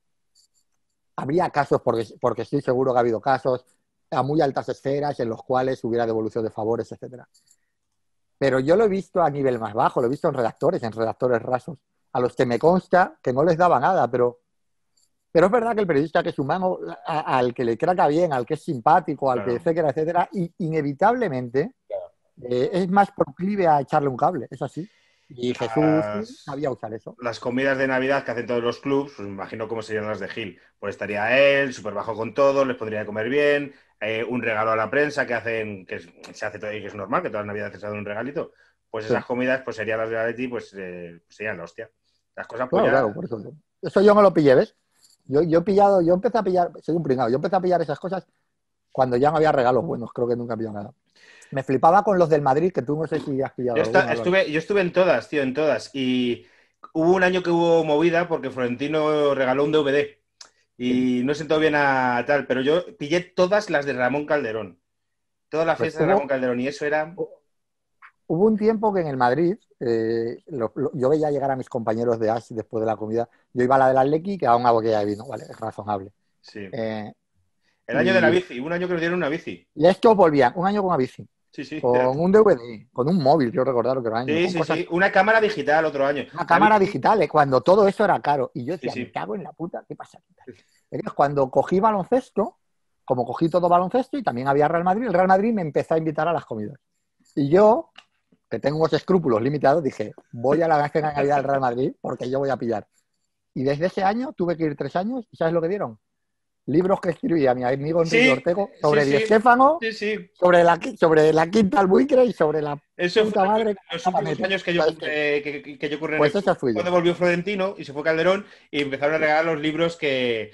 habría casos, porque, estoy seguro que ha habido casos, a muy altas esferas en los cuales hubiera devolución de favores, etcétera. Pero yo lo he visto a nivel más bajo, lo he visto en redactores, en redactores rasos, a los que me consta que no les daba nada, pero, pero es verdad que el periodista que es humano, al que le craca bien, al que es simpático, al que etcétera, etcétera, inevitablemente eh, es más proclive a echarle un cable, es así. Y Jesús sabía usar eso. Las comidas de Navidad que hacen todos los clubs, pues me imagino cómo serían las de Gil. Pues estaría él, súper bajo con todo, les podría comer bien, eh, un regalo a la prensa que hacen, que se hace todo y que es normal, que todas las Navidades se dado un regalito. Pues esas comidas, pues serían las de Aleti, pues, eh, pues, serían la hostia. Las cosas pues, eso. yo no lo pillé, ¿ves? Yo, yo he pillado, yo empecé a pillar, soy un pringado, yo empecé a pillar esas cosas cuando ya no había regalos buenos, creo que nunca he pillado nada. Me flipaba con los del Madrid, que tú no sé si has pillado. Yo, estuve, yo estuve en todas, tío, en todas. Y hubo un año que hubo movida porque Florentino regaló un DVD. Y no sentó bien a tal, pero yo pillé todas las de Ramón Calderón. Todas las pues fiestas de Ramón Calderón. Y eso era. Hubo un tiempo que en el Madrid, eh, yo veía llegar a mis compañeros de Ash después de la comida. Yo iba a la de del Atleti que quedaba una boquilla de vino, ¿vale? Es razonable. Sí. Eh, el año de la bici, un año que nos dieron una bici. Y esto volvía. un año con una bici. Sí, sí, con un DVD, con un móvil, yo recordar que era. Sí, sí, sí, una cámara digital otro año. Una cámara digital, cuando todo eso era caro. Y yo decía, me cago en la puta, ¿qué pasa? Es cuando cogí baloncesto, como cogí todo baloncesto y también había Real Madrid, el Real Madrid me empezó a invitar a las comidas. Y yo, que tengo unos escrúpulos limitados, dije, voy a la la calidad del Real Madrid porque yo voy a pillar. Y desde ese año tuve que ir tres años y ¿sabes lo que dieron? libros que escribía mi amigo Enrique Ortego sobre sí, sí. sobre, la, quinta al y sobre la eso puta madre. Los últimos años que yo, eh, que, pues yo cuando volvió Florentino y se fue Calderón y empezaron a regalar los libros que,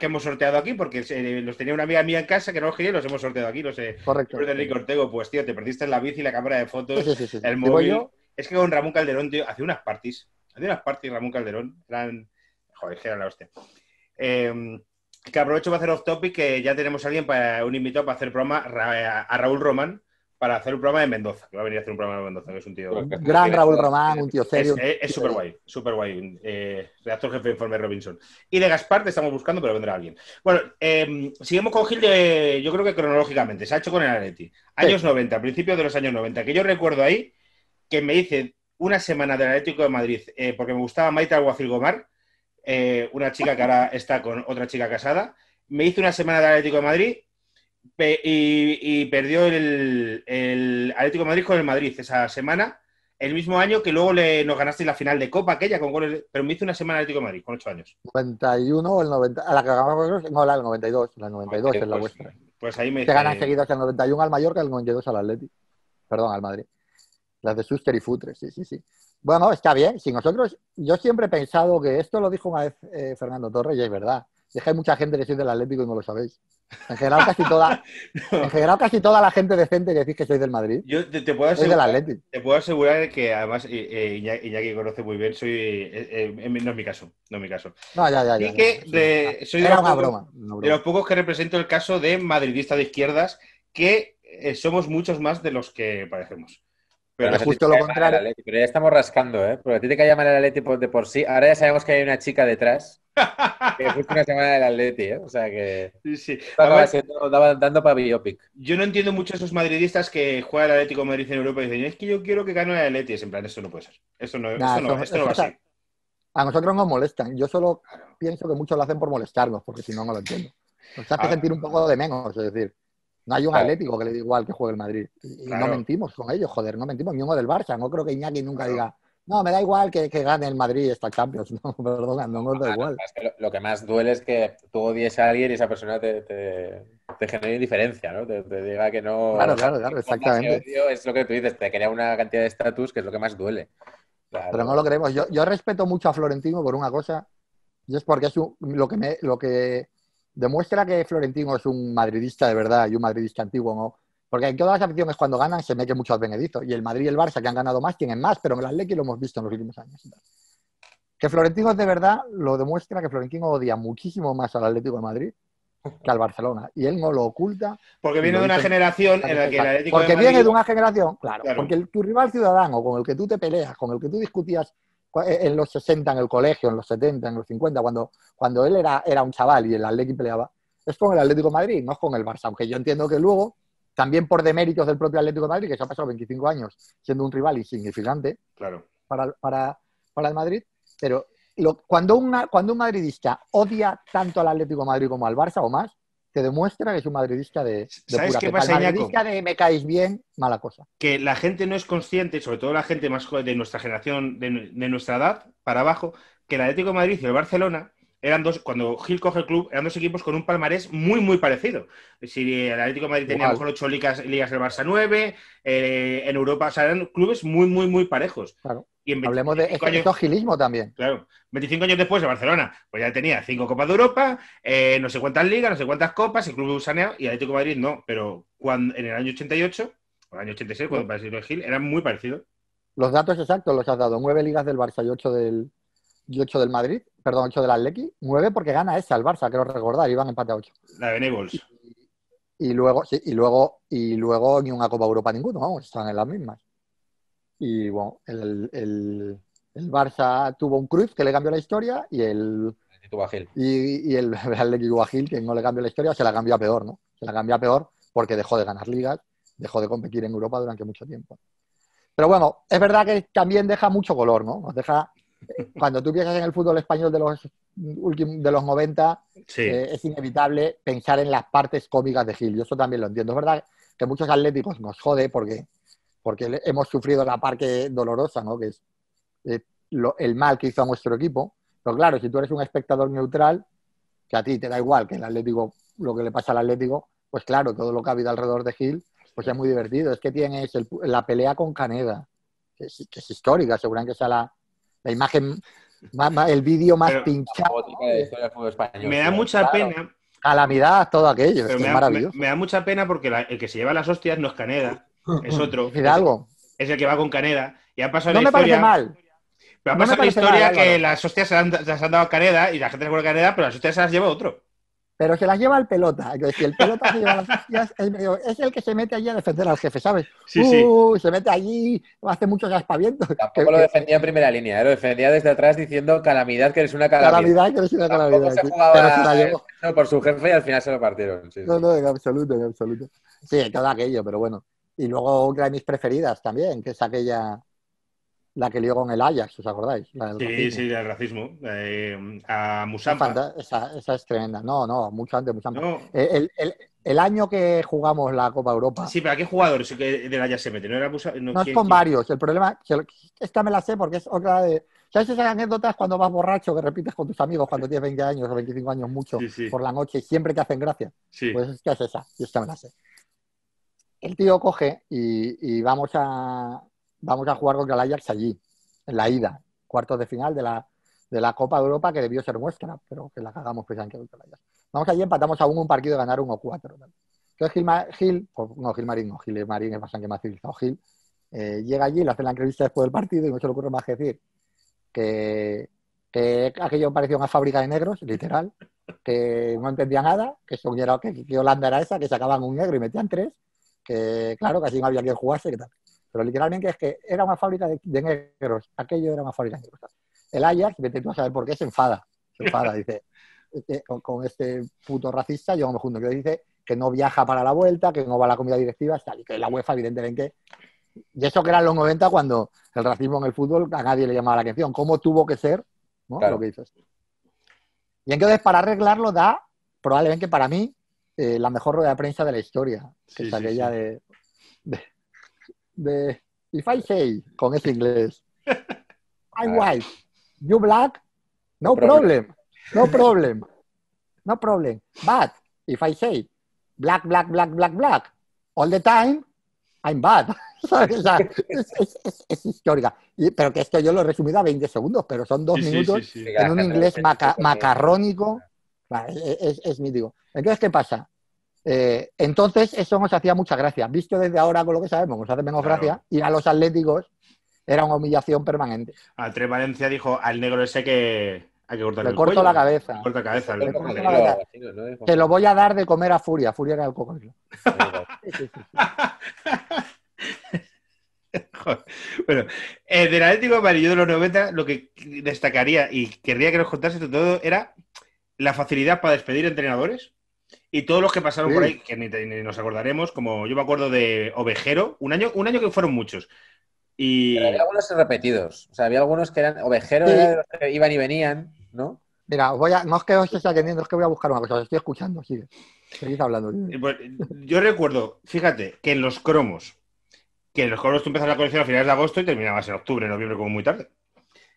hemos, sorteado aquí, porque eh, los tenía una amiga mía en casa que no los quería los hemos sorteado aquí, Los eh, de Enrique Ortego, pues tío, te perdiste la bici, la cámara de fotos, el móvil. Es que con Ramón Calderón, tío, hace unas parties. Hace unas parties Ramón Calderón. Joder, que era la hostia. Em, que aprovecho para hacer off topic que ya tenemos a alguien para un invitado para hacer programa a Raúl Román para hacer un programa en Mendoza, que va a venir a hacer un programa en Mendoza, que es un tío. Pues Gran Raúl Román, un tío serio. Es súper guay, súper guay. redactor eh, jefe de informe Robinson. Y de Gaspar te estamos buscando, pero vendrá alguien. Bueno, em, seguimos con Gil yo creo que cronológicamente, se ha hecho con el Atlético Años 90, principios de los años 90, que yo recuerdo ahí que me hice una semana del Atlético de Madrid eh, porque me gustaba Maita Alguacil Gomar eh, una chica que ahora está con otra chica casada. Me hizo una semana de Atlético de Madrid y, perdió el, el, Atlético de Madrid con el Madrid esa semana, el mismo año que luego le, nos ganasteis la final de Copa aquella con goles, pero me hizo una semana de Atlético de Madrid con ocho años. 91 o el 90, a la que ganamos, no, la 92, la 92 es la pues, vuestra. Pues ahí me Te ganan seguidas el 91 al Mallorca, el 92 al Atlético, perdón, al Madrid. Las de Suster y Futre, sí, sí, sí. Bueno, está bien. Si nosotros, yo siempre he pensado que esto lo dijo una vez eh, Fernando Torres y es verdad. Deja que hay mucha gente que soy del Atlético y no lo sabéis. En general, casi toda, casi toda la gente decente que decís que soy del Madrid. Yo te, puedo asegurar, que además y eh, eh, Iñaki, que conoce muy bien, soy no es mi caso, no es mi caso. No, ya, ya, soy de los, pocos, broma, los, pocos, que represento el caso de madridistas de izquierdas, que somos muchos más de los que parecemos pero, justo lo contrario. pero ya estamos rascando, ¿eh? Porque a ti te cae llamar el Atleti de por sí. Ahora ya sabemos que hay una chica detrás que justo una semana del Atleti, ¿eh? O sea que. Sí, sí. Estaba dando para biopic. Yo no entiendo mucho a esos madridistas que juegan el Atlético Madrid en Europa y dicen, es que yo quiero que gane el Atleti. Es en plan, esto no puede ser. Esto no, va a no, esto no va así. A nosotros nos molestan. Yo solo pienso que muchos lo hacen por molestarnos, porque si no, no lo entiendo. Nos hace sentir un poco de menos, es decir. No hay un Atlético que le dé igual que juegue el Madrid. Y, no mentimos con ellos, joder, no mentimos. ni uno del Barça, no creo que Iñaki nunca diga, no, me da igual que, gane el Madrid esta Champions. No, perdona, no nos da igual. lo, que más duele es que tú odies a alguien y esa persona te, te, genere indiferencia, ¿no? Te, diga que no. Claro, claro, claro, exactamente. es lo que tú dices, te crea una cantidad de estatus que es lo que más duele. Pero no lo creemos. Yo, yo respeto mucho a Florentino por una cosa, y es porque es lo, que me, lo que demuestra que Florentino es un madridista de verdad y un madridista antiguo, ¿no? Porque en todas las aficiones cuando ganan se mete mucho al Benedito. Y el Madrid y el Barça que han ganado más tienen más, pero en el Atlético lo hemos visto en los últimos años. Que Florentino es de verdad lo demuestra que Florentino odia muchísimo más al Atlético de Madrid que al Barcelona. Y él no lo oculta. Porque viene de una generación en la que el Atlético Porque viene de una generación, claro, Porque tu rival ciudadano con el que tú te peleas, con el que tú discutías eh, en los 60 en el colegio, en los 70, en los 50, cuando, cuando él era, era un chaval y el Atlético peleaba, es con el Atlético Madrid, no es con el Barça, aunque yo entiendo que luego, también por deméritos del propio Atlético Madrid, que se ha pasado 25 años siendo un rival insignificante claro. para, el Madrid, pero lo, cuando, una, cuando un madridista odia tanto al Atlético Madrid como al Barça o más, te demuestra que es un madridista de, de ¿Sabes qué madridista de me caes bien, mala cosa. Que la gente no es consciente, sobre todo la gente más joven de nuestra generación, de, nuestra edad, para abajo, que el Atlético de Madrid y el Barcelona eran dos, cuando Gil coge el club, eran dos equipos con un palmarés muy, muy parecido. Si el Atlético de Madrid tenía mejor ocho ligas, ligas del Barça nueve, eh, en Europa, o sea, eran clubes muy, muy, muy parejos. Claro. Hablemos de efecto gilismo también. Claro, 25 años después de Barcelona, pues ya tenía cinco Copas de Europa, eh, no sé cuántas ligas, no sé cuántas copas, el club saneado y Atlético de Madrid no, pero cuando, en el año 88, o el año 86, cuando pareció el Gil, eran muy parecidos. Los datos exactos los has dado, nueve ligas del Barça y ocho del, y 8 del Madrid, perdón, 8 del Atleti, 9 porque gana esa el Barça, quiero recordar, iban empate a 8. La de Y, luego, y luego, y luego ni una Copa Europa ninguno, vamos, están en las mismas. Y bueno, el, el, Barça tuvo un Cruz que le cambió la historia y el. el y, y, el Real Gil, que no le cambió la historia, se la cambió a peor, ¿no? Se la cambió a peor porque dejó de ganar ligas, dejó de competir en Europa durante mucho tiempo. Pero bueno, es verdad que también deja mucho color, ¿no? Nos deja. Cuando tú piensas en el fútbol español de los de los 90, eh, es inevitable pensar en las partes cómicas de Gil. Yo eso también lo entiendo. Es verdad que muchos atléticos nos jode porque porque hemos sufrido la parte dolorosa, ¿no? que es eh, el mal que hizo a nuestro equipo. Pero claro, si tú eres un espectador neutral, que a ti te da igual que el Atlético, lo que le pasa al Atlético, pues claro, todo lo que ha habido alrededor de Gil, pues es muy divertido. Es que tienes la pelea con Caneda, que es, histórica, seguramente sea la, imagen, el vídeo más pinchado. Español, me da mucha mucha A pena. Calamidad, todo aquello. me, da, Me, da mucha pena porque el que se lleva las hostias no es Caneda es otro. Fidalgo. Es, el que va con Caneda. Y ha no me parece mal. Pero ha pasado la historia que las hostias se han, han, dado a Caneda y la gente se Caneda, pero las hostias se las lleva otro. Pero se las lleva el pelota. el pelota es el que se mete allí a defender al jefe, ¿sabes? se mete allí, hace mucho raspavientos Tampoco lo defendía en primera línea, ¿eh? lo defendía desde atrás diciendo calamidad que eres una calamidad. Calamidad que eres una calamidad. Se por su jefe y al final se lo partieron. no, no, en absoluto, en absoluto. Sí, todo aquello, pero bueno. Y luego otra de mis preferidas también, que es aquella, la que lió con el Ajax, ¿os acordáis? sí, sí, del racismo. Eh, a Musampa. Esa, esa, es tremenda. No, no, mucho antes, Musampa. El, año que jugamos la Copa Europa. Sí, pero ¿a qué jugadores del Ajax se mete? No, era no, es con varios. El problema, esta me la sé porque es otra de... ¿Sabes esas anécdotas cuando vas borracho que repites con tus amigos cuando tienes 20 años o 25 años mucho por la noche y siempre te hacen gracia? Sí. Pues es que es esa, yo esta me la sé el tío coge y, vamos, a, vamos a jugar contra el Ajax allí, en la ida, cuartos de final de la, Copa de Europa que debió ser nuestra, pero que la cagamos precisamente contra el Ajax. Vamos allí, empatamos aún un partido ganar 1-4. cuatro. Entonces Gil, Gil pues, no, Gil Marín no, Gil Marín es bastante más civilizado. Gil eh, llega allí, le hace la entrevista después del partido y no se le ocurre más que decir que, aquello parecía una fábrica de negros, literal, que no entendía nada, que, que Holanda era esa, que sacaban un negro y metían tres, que claro, que así no había quien jugase, que tal. Pero literalmente es que era una fábrica de, negros, aquello era una fábrica de negros. El Ajax, vete tú a saber por qué, se enfada, se enfada, dice, eh, con, este puto racista, yo me junto, que dice que no viaja para la vuelta, que no va a la comida directiva, está y que la UEFA, evidentemente, y eso que eran los 90 cuando el racismo en el fútbol a nadie le llamaba la atención, cómo tuvo que ser ¿no? lo que hizo. Y entonces, para arreglarlo, da, probablemente para mí, eh, la mejor rueda de prensa de la historia, que es aquella De, de, If I say, con ese inglés, I'm ah. white, you black, no problem, no problem, no problem. But if I say black, black, black, black, black, all the time, I'm bad. es, histórica. pero que esto yo lo he resumido a 20 segundos, pero son dos minutos en un inglés maca macarrónico. E, e, es, es, mítico. Entonces, ¿qué pasa? Eh, entonces, eso nos hacía mucha gracia. Visto desde ahora con lo que sabemos, nos hace menos gracia. Y a los atléticos era una humillación permanente. A Tres Valencia dijo al negro ese que hay que cortarle el corto cuello, la cabeza. Le corto cabeza. Le corto la cabeza. Te lo voy a dar de comer a Furia. Furia era el bueno, eh, del Atlético Amarillo de los 90, lo que destacaría y querría que nos contase todo era la facilidad para despedir entrenadores y todos los que pasaron por ahí, que ni, nos acordaremos, como yo me acuerdo de Ovejero, un año, un año que fueron muchos. Y... había algunos repetidos, o sea, había algunos que eran Ovejero, los que iban y venían, ¿no? Mira, voy no os este que os atendiendo, es que voy a buscar una cosa, os estoy escuchando, sigue. Seguís hablando. Pues, yo recuerdo, fíjate, que en los cromos, que en los cromos tú empezabas la colección a finales de agosto y terminabas en octubre, noviembre, como muy tarde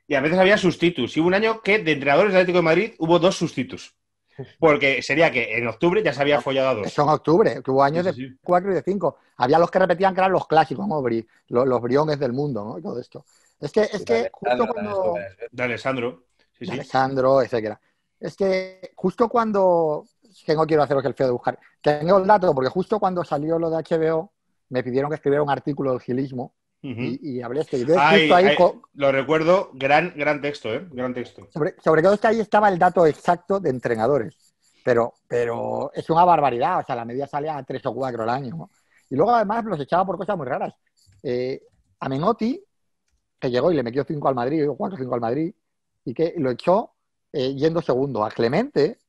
y a veces había sustitutos. Y hubo un año que de entrenadores del Atlético de Madrid hubo dos sustitutos. Porque sería que en octubre ya se había follado dos. Son octubre, que hubo años de cuatro y de cinco. Había los que repetían que eran los clásicos, los, los, briones del mundo, ¿no? Y todo esto. Es que, es que justo cuando. De Alessandro. Alessandro, etcétera. Es que justo cuando. Que no quiero haceros el feo de buscar. Tengo el dato, porque justo cuando salió lo de HBO, me pidieron que escribiera un artículo del gilismo y, y, este Lo recuerdo, gran, gran texto, ¿eh? Gran texto. Sobre, todo es que ahí estaba el dato exacto de entrenadores, pero, pero es una barbaridad, o sea, la media sale a tres o cuatro al año. Y luego además los echaba por cosas muy raras. Eh, a Menotti, que llegó y le metió cinco al Madrid, o cuatro cinco al Madrid, y que lo echó eh, yendo segundo. A Clemente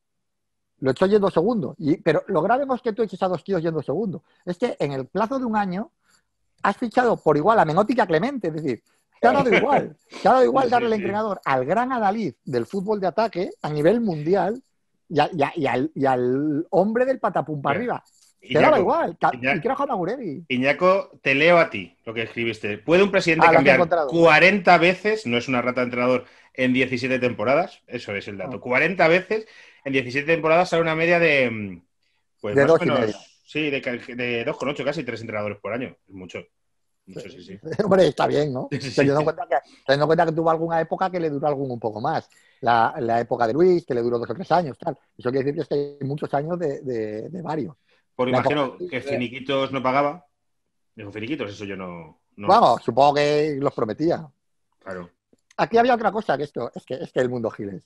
lo echó yendo segundo. Y, pero lo grave es que tú eches a dos tíos yendo segundo. Es que en el plazo de un año has fichado por igual a Menotti Clemente, es decir, te ha dado igual, te ha dado igual darle el entrenador al gran adalid del fútbol de ataque a nivel mundial y, al, hombre del patapum para arriba. Te dado igual, y quiero a Iñaco, te leo a ti lo que escribiste. ¿Puede un presidente cambiar 40 veces, no es una rata de entrenador, en 17 temporadas? Eso es el dato. 40 ah. veces en 17 temporadas sale una media de... Mm, pues de más dos menos, Sí, de, 2,8 casi, tres entrenadores por año. Es mucho. Hombre, está bien, ¿no? teniendo, en cuenta que, tuvo alguna época que le duró algún un poco más. La, época de Luis, que le duró dos o tres años, tal. Eso quiere decir que hay muchos años de, de, varios. Por imagino que Finiquitos no pagaba. Dijo Finiquitos, eso yo no. Vamos, supongo que los prometía. Claro. Aquí había otra cosa que esto, es que, es que el mundo giles.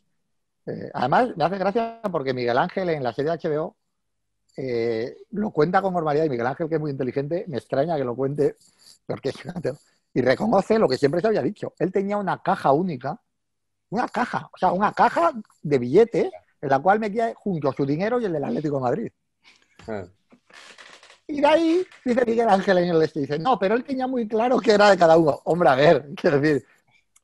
Eh, además, me hace gracia porque Miguel Ángel en la serie de HBO eh, lo cuenta con normalidad y Miguel Ángel, que es muy inteligente, me extraña que lo cuente, porque y reconoce lo que siempre se había dicho. Él tenía una caja única, una caja, o sea, una caja de billetes en la cual metía junto a su dinero y el del Atlético de Madrid. Ah. Y de ahí dice Miguel Ángel en el este, dice, no, pero él tenía muy claro que era de cada uno. Hombre, a ver, quiero decir,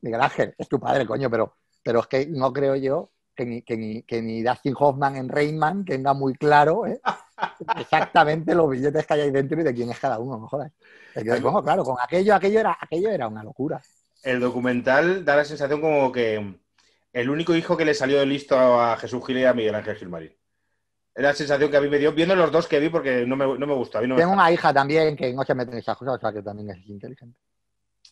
Miguel Ángel, es tu padre, coño, pero, pero es que no creo yo que ni, que Dustin Hoffman en Reynman tenga muy claro ¿eh? exactamente los billetes que hay ahí dentro y de quién es cada uno, no jodas. claro, con aquello, aquello era, aquello era una locura. El documental da la sensación como que el único hijo que le salió listo a Jesús Gil y Miguel Ángel Gilmarín. Era la sensación que a mí me dio, viendo los dos que vi, porque no me, no gusta. Tengo una hija también que no se mete en esas cosas, o sea que también es inteligente.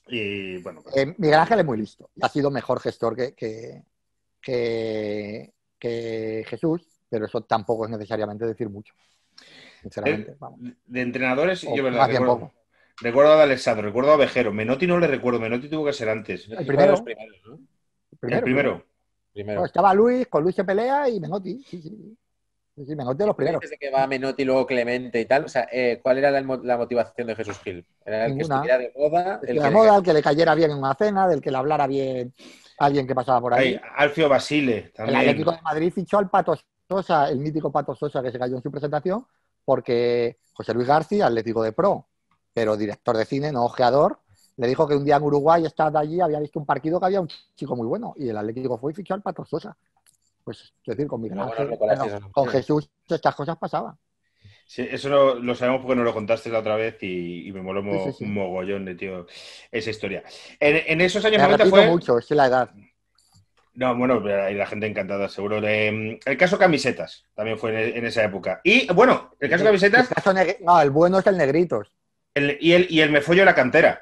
Y bueno. Pues eh, Miguel Ángel es muy listo ha sido mejor gestor que, que, Jesús, pero eso tampoco es necesariamente decir mucho. Sinceramente, eh, vamos. de entrenadores, yo verdad. Recuerdo, recuerdo a Alexandro, recuerdo a Vejero. Menotti no le recuerdo, Menotti tuvo que ser antes. El primero. Los primeros, ¿no? El primero. estaba Luis, con Luis se pelea y Menotti. Sí, sí. Menotti de los primeros. Desde que va Menotti, luego Clemente y tal. O sea, eh, ¿cuál era la, motivación de Jesús Gil? Era el que estuviera de moda. El, que de moda, el que le cayera bien en una cena, del que le hablara bien alguien que pasaba por ahí. Alfio Basile El Atlético de Madrid fichó al Pato Sosa, el mítico Pato Sosa que se cayó en su presentación, porque José Luis García, Atlético de Pro, pero director de cine, no ojeador, le dijo que un día en Uruguay, estaba allí, había visto un partido que había un chico muy bueno y el Atlético fue y fichó al Pato Sosa. Pues, es decir, con mi con Jesús estas cosas pasaban. Sí, eso lo, sabemos porque nos lo contaste la otra vez y, me moló un mogollón de tío esa historia. En, esos años me fue... mucho, es la edad. No, bueno, hay la gente encantada, seguro. Em, el caso camisetas también fue en, esa época. Y bueno, el caso camisetas. El No, el bueno es el negritos. y, el, y el me follo la cantera.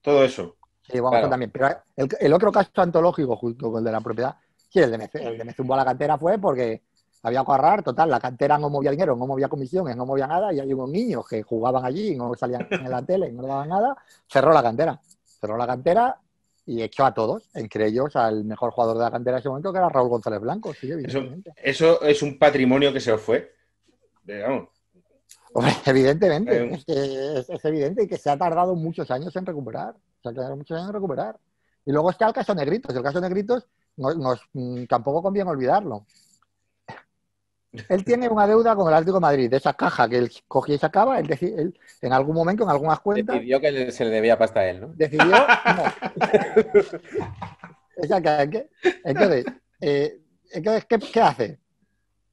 Todo eso. Sí, vamos también. Pero el, otro caso antológico, junto con el de la propiedad, sí, el de, me, el de me a la cantera fue porque había que ahorrar, total, la cantera no movía dinero, no movía comisiones, no movía nada, y hay unos niños que jugaban allí, no salían en la tele, no daban nada, cerró la cantera, cerró la cantera y echó a todos, entre ellos al mejor jugador de la cantera en ese momento, que era Raúl González Blanco, Eso, es un patrimonio que se os fue, evidentemente, eh, es, evidente que se ha tardado muchos años en recuperar, se ha tardado muchos años en recuperar. Y luego está el caso Negritos, el caso Negritos mm, tampoco conviene olvidarlo. Él tiene una deuda con el Atlético Madrid, de esa caja que él cogía y sacaba, en algún momento, en algunas cuentas... Decidió que se le debía pasta a él, ¿no? Decidió... No. Entonces, eh, ¿qué, hace?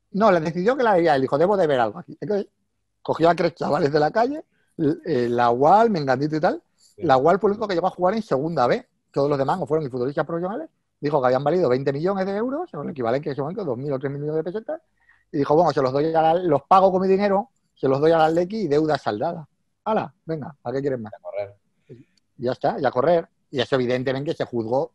No, le decidió que la debía él, dijo, debo de ver algo aquí. cogió a tres chavales de la calle, eh, la UAL, Mengandito y tal, la UAL fue el único que llegó a jugar en segunda B, todos los demás no fueron futbolistas profesionales, dijo que habían valido 20 millones de euros, o el equivalente en ese momento, 2.000 o 3.000 millones de pesetas, y dijo, bueno, se los doy a los pago con mi dinero, se los doy a la lequi y deuda saldada. ¡Hala! Venga, ¿a qué quieren más? ya está, ya a correr. Y eso evidentemente se juzgó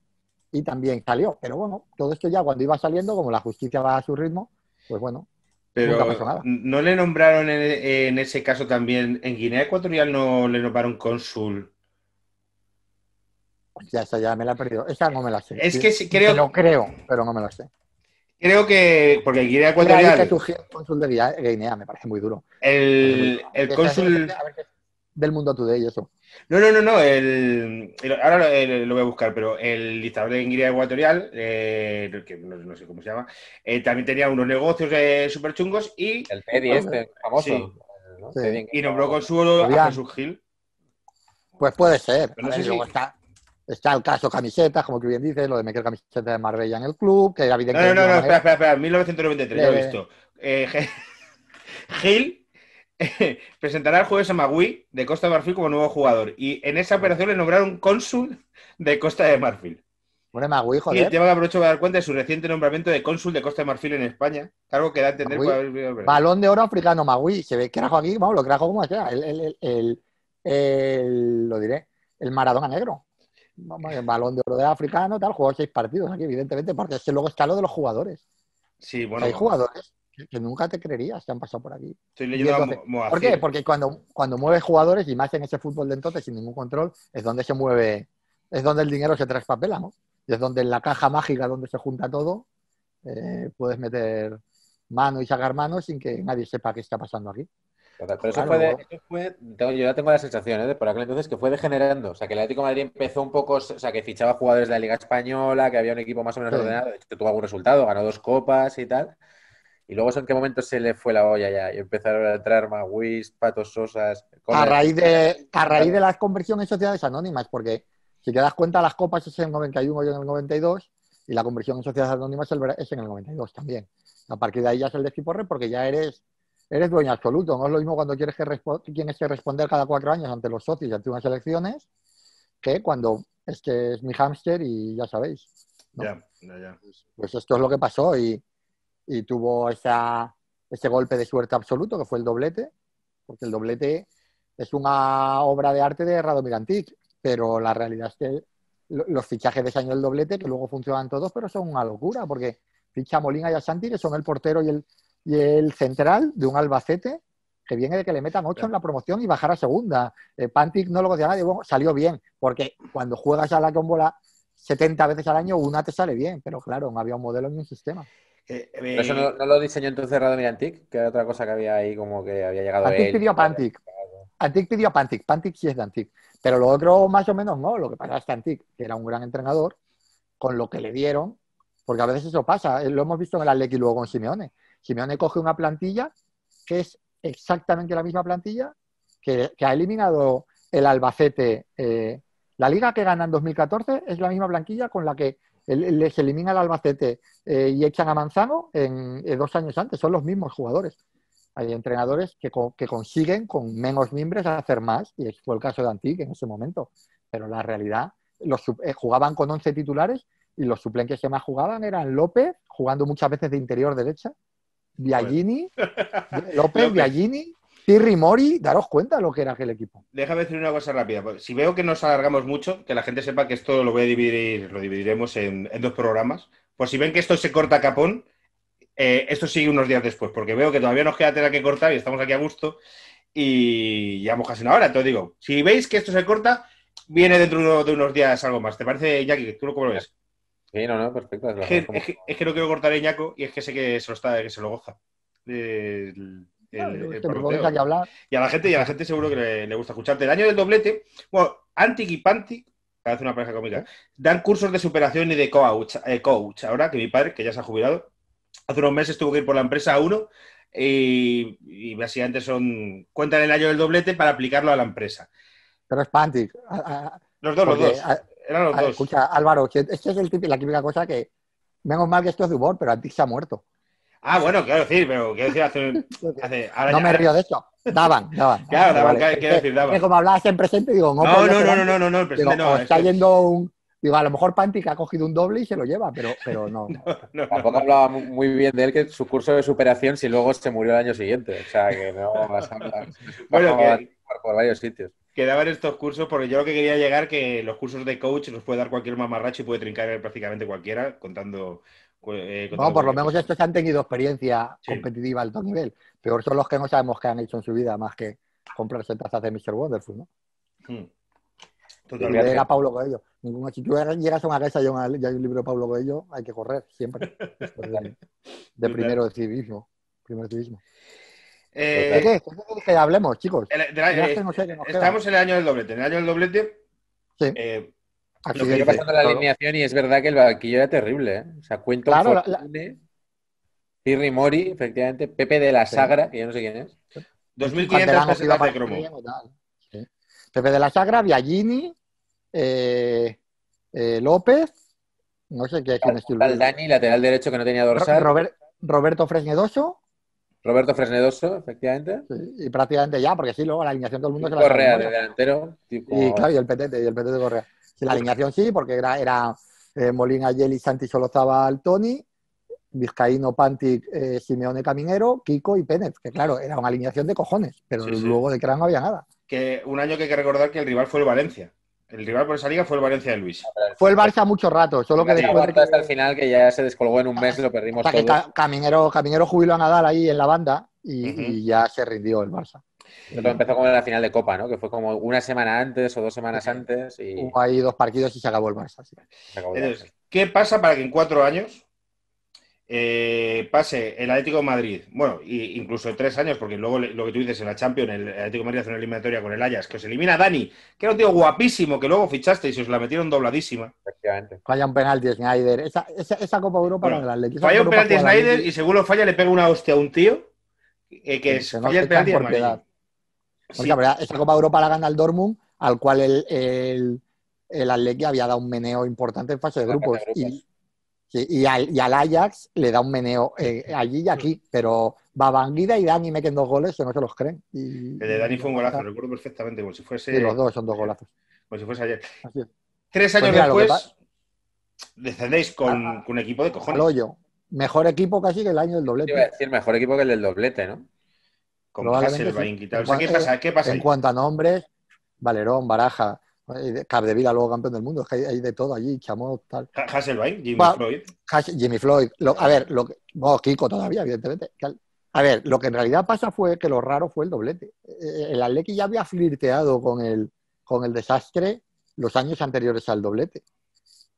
y también salió. Pero bueno, todo esto ya cuando iba saliendo, como la justicia va a su ritmo, pues bueno. Pero no le nombraron en, ese caso también, en Guinea Ecuatorial no le nombraron cónsul. Ya está, ya me la he perdido. Esa no me la sé. Es que sí, creo. no creo, pero no me la sé. Creo que, porque Guinea Ecuatorial... el cónsul de Guinea, me parece muy duro. El, el cónsul... del mundo today, eso. No, no, no, no. El, ahora lo, voy a buscar, pero el dictador de Guinea Ecuatorial, eh, que no, sé cómo se llama, eh, también tenía unos negocios eh, súper chungos y. El Pedi, ah, este, famoso. Y nombró consul a Jesús Gil. Pues puede ser. Pero no sé si... está, Está el caso camisetas, como que bien dices, lo de meter camisetas de Marbella en el club, que No, no, no, espera, eh. espera, espera, 1993, ya he visto. Eh, Gil eh, presentará el jueves a Magui de Costa de Marfil como nuevo jugador y en esa operación le nombraron cónsul de Costa de Marfil. Bueno, Magui, joder. Y el tema que aprovecho para dar cuenta de su reciente nombramiento de cónsul de Costa de Marfil en España, algo que da a entender... Balón de oro africano Magui, se ve que era aquí, vamos, lo que rajo como sea, el, el, el, el, lo diré, el Maradona negro el balón de oro de africano, tal, jugó seis partidos aquí, evidentemente, porque es luego está lo de los jugadores. Sí, bueno. hay jugadores que nunca te creerías que han pasado por aquí. ¿Por qué? Porque cuando, cuando mueves jugadores y más en ese fútbol de entonces sin ningún control, es donde se mueve, es donde el dinero se traspapela, ¿no? es donde en la caja mágica donde se junta todo, eh, puedes meter mano y sacar mano sin que nadie sepa qué está pasando aquí pero eso fue, yo ya tengo la sensación, ¿eh? por aquel entonces, que fue degenerando. O sea, que el Atlético de Madrid empezó un poco, o sea, que fichaba jugadores de la Liga Española, que había un equipo más o menos ordenado, de tuvo algún resultado, ganó dos copas y tal. Y luego, ¿en qué momento se le fue la olla ya? Y empezaron a entrar Maguís, Patos Sosas... A raíz, de, a raíz de en sociedades anónimas, porque si te das cuenta, las copas es en el 91 y en el 92, y la conversión en sociedades anónimas es en el 92 también. A partir de ahí ya es el de porque ya eres eres dueño absoluto. No es lo mismo cuando quieres que tienes que responder cada cuatro años ante los socios y ante unas elecciones que cuando es que es mi hámster y ya sabéis. Ya, ya, ya. Pues, pues, esto es lo que pasó y, tuvo esa, ese golpe de suerte absoluto que fue el doblete, porque el doblete es una obra de arte de Radomir Antic, pero la realidad es que los fichajes de ese año del doblete, que luego funcionan todos, pero son una locura, porque ficha Molina y Asanti que son el portero y el, y el central de un Albacete que viene de que le metan 8 en la promoción y bajar a segunda. Eh, Pantic no lo decía nadie, bueno, salió bien, porque cuando juegas a la cómbola 70 veces al año, una te sale bien, pero claro, no había un modelo ni un sistema. Eh, eh, ¿Eso no, lo diseñó entonces Antic? Que era otra cosa que había ahí, como que había llegado Antic él, pidió a Pantic. Antic pidió a Pantic. Pantic sí es de Antic. Pero lo otro, más o menos, no. Lo que pasa es que Antic, que era un gran entrenador, con lo que le dieron, porque a veces eso pasa. Lo hemos visto en el Atleti luego con Simeone. Simeone coge una plantilla que es exactamente la misma plantilla que, ha eliminado el Albacete. Eh, la liga que gana en 2014 es la misma plantilla con la que les elimina el Albacete eh, y echan a Manzano en, eh, dos años antes. Son los mismos jugadores. Hay entrenadores que, consiguen con menos mimbres hacer más, y fue el caso de Antic en ese momento. Pero la realidad, los, jugaban con 11 titulares y los suplentes que más jugaban eran López, jugando muchas veces de interior derecha, Biagini, López, Viagini, Biagini, Mori, daros cuenta lo que era aquel equipo. Déjame decir una cosa rápida. Si veo que nos alargamos mucho, que la gente sepa que esto lo voy a dividir, lo dividiremos en, dos programas. Pues si ven que esto se corta a capón, eh, esto sigue unos días después, porque veo que todavía nos queda tela que cortar y estamos aquí a gusto y ya mojas en una hora. Entonces digo, si veis que esto se corta, viene dentro de unos días algo más. ¿Te parece, Jackie? ¿Tú cómo lo ves? Es que, no quiero cortar a ñaco y es que sé que se lo, está, que se lo goza. Ah, y a la gente, y a la gente seguro que le, gusta escucharte. El año del doblete, bueno, Antic y Pantic, parece una pareja cómica, dan cursos de superación y de coach, eh, coach. Ahora que mi padre, que ya se ha jubilado, hace unos meses tuvo que ir por la empresa a uno y, básicamente son cuentan el año del doblete para aplicarlo a la empresa. Pero es Pantic. Los dos, los dos. Escucha, Álvaro, esto es la típica cosa que. Menos mal que esto es de humor, pero Antic se ha muerto. Ah, bueno, quiero decir, pero quiero decir, hace. no me río de esto. Daban, daban. Claro, daban, quiero, decir, daban. Es como hablabas en presente, digo, no. No, pues no, no, no, no, no, no, presente no. Pues está yendo un. Digo, a lo mejor Pantic ha cogido un doble y se lo lleva, pero, pero no. Tampoco hablaba muy bien de él que su curso de superación si luego se murió el año siguiente. O sea, que no vas a hablar. Bueno, por varios sitios. Quedaban estos cursos, porque yo lo que quería llegar que los cursos de coach los puede dar cualquier mamarracho y puede trincar prácticamente cualquiera contando... Eh, por lo menos estos han tenido experiencia competitiva a alto nivel. Peor son los que no sabemos que han hecho en su vida más que comprarse tazas de Mr. Wonderful, ¿no? Hmm. Pablo Coelho. si tú llegas a una casa y hay un libro de Pablo Coelho, hay que correr siempre. de, primero de civismo. Primero eh, ¿De qué? ¿De qué hablemos, chicos? El, eh, estamos en el año del doblete. En el año del doblete. Sí. Eh, ah, lo que pasando la alineación y es verdad que el banquillo era terrible. ¿eh? O sea, cuento claro, Fortune, Mori, efectivamente, Pepe de la Sagra, que yo no sé quién es. 2.500 de cromo. Sí. Pepe de la Sagra, Biagini, López, no sé qué. Dani, lateral derecho que no tenía dorsal. Roberto Fresnedoso. Roberto Fresnedoso, efectivamente. y prácticamente ya, porque sí, luego la alineación todo el mundo se la Correa de delantero. Y claro, y el Petete, y el Petete Correa. la alineación sí, porque era, era eh, Molina, Yeli, Santi, el Tony, Vizcaíno, Pantic, eh, Simeone, Caminero, Kiko y Pérez, que claro, era una alineación de cojones, pero luego de que no había nada. Que un año que hay que recordar que el rival fue el Valencia, el rival por esa liga fue el Valencia de Luis. Fue el Barça mucho rato, solo que después... Hasta el final que ya se descolgó en un mes, lo perdimos Caminero, Caminero jubiló a Nadal ahí en la banda y, ya se rindió el Barça. Todo empezó con la final de Copa, ¿no? Que fue como una semana antes o dos semanas antes. Y... Hubo ahí dos partidos y se acabó el Barça. ¿Qué pasa para que en cuatro años eh, pase el Atlético de Madrid, bueno, y incluso tres años, porque luego lo que tú dices en la Champions, el Atlético de Madrid hace una eliminatoria con el Ajax, que os elimina Dani, que era un tío guapísimo, que luego fichaste y se os la metieron dobladísima. Falla un penalti Snyder. Esa, esa, Copa Europa no era el Atlético. Falla un penalti Schneider y según lo falla le pega una hostia a un tío, eh, que es, falla el penalti esa Copa Europa la gana el Dortmund, al cual el, el, el Atlético había dado un meneo importante en fase de grupos. Y, al, Ajax le da un meneo eh, allí y aquí, pero Babanguida y Dani meten dos goles que no se los creen. El de Dani fue un golazo, recuerdo perfectamente, como si fuese. Sí, los dos son dos golazos. Como si fuese ayer. Tres pues años después, descendéis con, un ah, ah, equipo de cojones. Mejor equipo casi que el año del doblete. iba a decir mejor equipo que el del doblete, ¿no? Con Cáceres, sí. ¿qué pasa? ¿Qué pasa en cuanto a nombres, Valerón, Baraja, de Vila, luego campeón del mundo, es que hay, de todo allí, Chamot, tal. Hasselbein, Jimmy Floyd. Jimmy Floyd, a ver, lo que, no, Kiko todavía, evidentemente. A ver, lo que en realidad pasa fue que lo raro fue el doblete. Eh, eh, el Atleti ya había flirteado con el, con el desastre los años anteriores al doblete.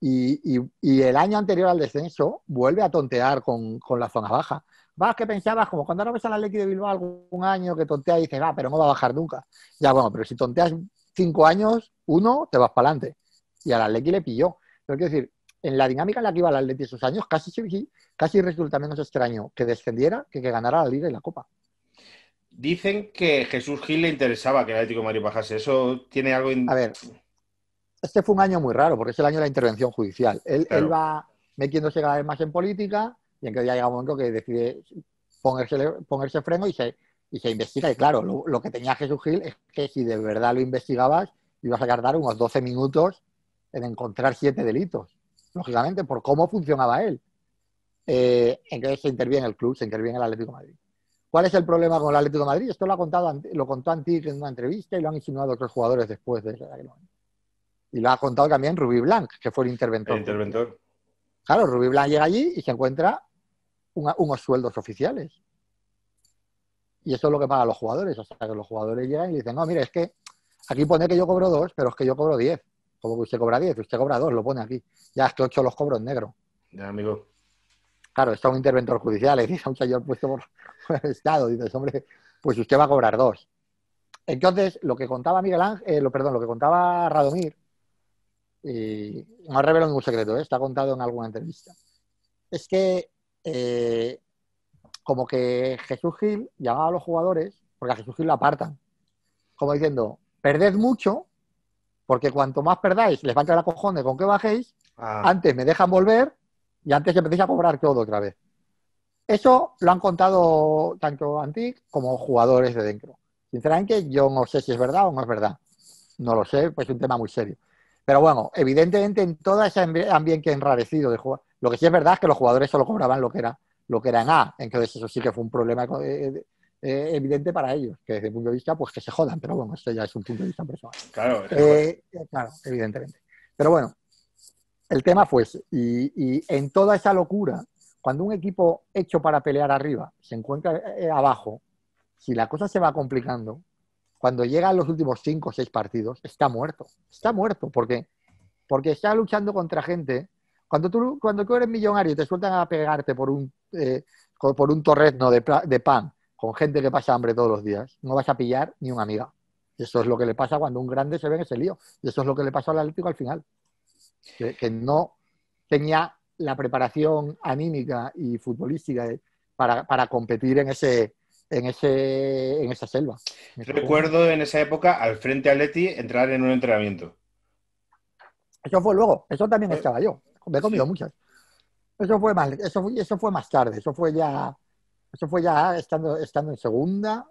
Y, el año anterior al descenso vuelve a tontear con, la zona baja. Vas que pensabas, como cuando ahora ves al Atleti de Bilbao algún año que tontea y dices, ah, pero no va a bajar nunca. Ya, bueno, pero si tonteas cinco años, uno, te vas para adelante. Y al Atleti le pilló. Pero quiero decir, en la dinámica en la que iba el Atleti esos años, casi, casi resulta menos extraño que descendiera que que ganara la Liga y la Copa. Dicen que Jesús Gil le interesaba que el Atlético Mario Madrid bajase. ¿Eso tiene algo...? A ver, este fue un año muy raro, porque es el año de la intervención judicial. Él, va metiéndose cada vez más en política y en que ya llega un momento que decide ponerse, ponerse freno y se, y se investiga. Y claro, lo, que tenía que Gil es que si de verdad lo investigabas, ibas a tardar unos 12 minutos en encontrar siete delitos, lógicamente, por cómo funcionaba él. Eh, en que se interviene el club, se interviene el Atlético Madrid. ¿Cuál es el problema con el Atlético de Madrid? Esto lo ha contado, lo contó Antic en una entrevista y lo han insinuado otros jugadores después de Y lo ha contado también Rubí Blanc, que fue el interventor. interventor. Claro, Rubí Blanc llega allí y se encuentra unos sueldos oficiales y eso es lo que pagan los jugadores. hasta que los jugadores llegan y dicen, no, mire, es que aquí pone que yo cobro dos, pero es que yo cobro diez. Como que usted cobra diez, usted cobra dos, lo pone aquí. Ya es que ocho los cobro en negro. Ya, amigo. Claro, está un interventor judicial, le dice a un señor puesto por el Estado. Dices, hombre, pues usted va a cobrar dos. Entonces, lo que contaba Miguel Ángel, eh, lo, perdón, lo que contaba Radomir, y no revelado ningún secreto, ¿eh? está contado en alguna entrevista, es que eh, como que Jesús Gil llamaba a los jugadores, porque a Jesús Gil la apartan, como diciendo, perded mucho, porque cuanto más perdáis, les va a entrar a cojones con que bajéis, ah. antes me dejan volver y antes que empecéis a cobrar todo otra vez. Eso lo han contado tanto Antic como jugadores de dentro. Sinceramente, yo no sé si es verdad o no es verdad. No lo sé, pues es un tema muy serio. Pero bueno, evidentemente en todo ese ambiente enrarecido de jugar, lo que sí es verdad es que los jugadores solo cobraban lo que era lo que era en A. Entonces eso sí que fue un problema eh, eh, eh, evidente para ellos, que desde el punto de vista, pues que se jodan, pero bueno, esto ya es un punto de vista personal. Claro, evidentemente. Pero bueno, el tema fue Y, y, en toda esa locura, cuando un equipo hecho para pelear arriba se encuentra abajo, si la cosa se va complicando, cuando llegan los últimos cinco o seis partidos, está muerto. Está muerto porque, porque está luchando contra gente cuando tú, cuando eres millonario y te sueltan a pegarte por un, eh, por un torretno de, pan con gente que pasa hambre todos los días, no vas a pillar ni una amiga. Eso es lo que le pasa cuando un grande se ve en ese lío. Y eso es lo que le pasó al Atlético al final. Que, no tenía la preparación anímica y futbolística para, competir en ese, en, ese, en esa selva. Recuerdo en esa época al frente Leti entrar en un entrenamiento. Eso fue luego, eso también eh, estaba yo me he comido muchas. Eso fue, más, eso, fue, eso fue más tarde, eso fue ya, eso fue ya estando, estando en segunda.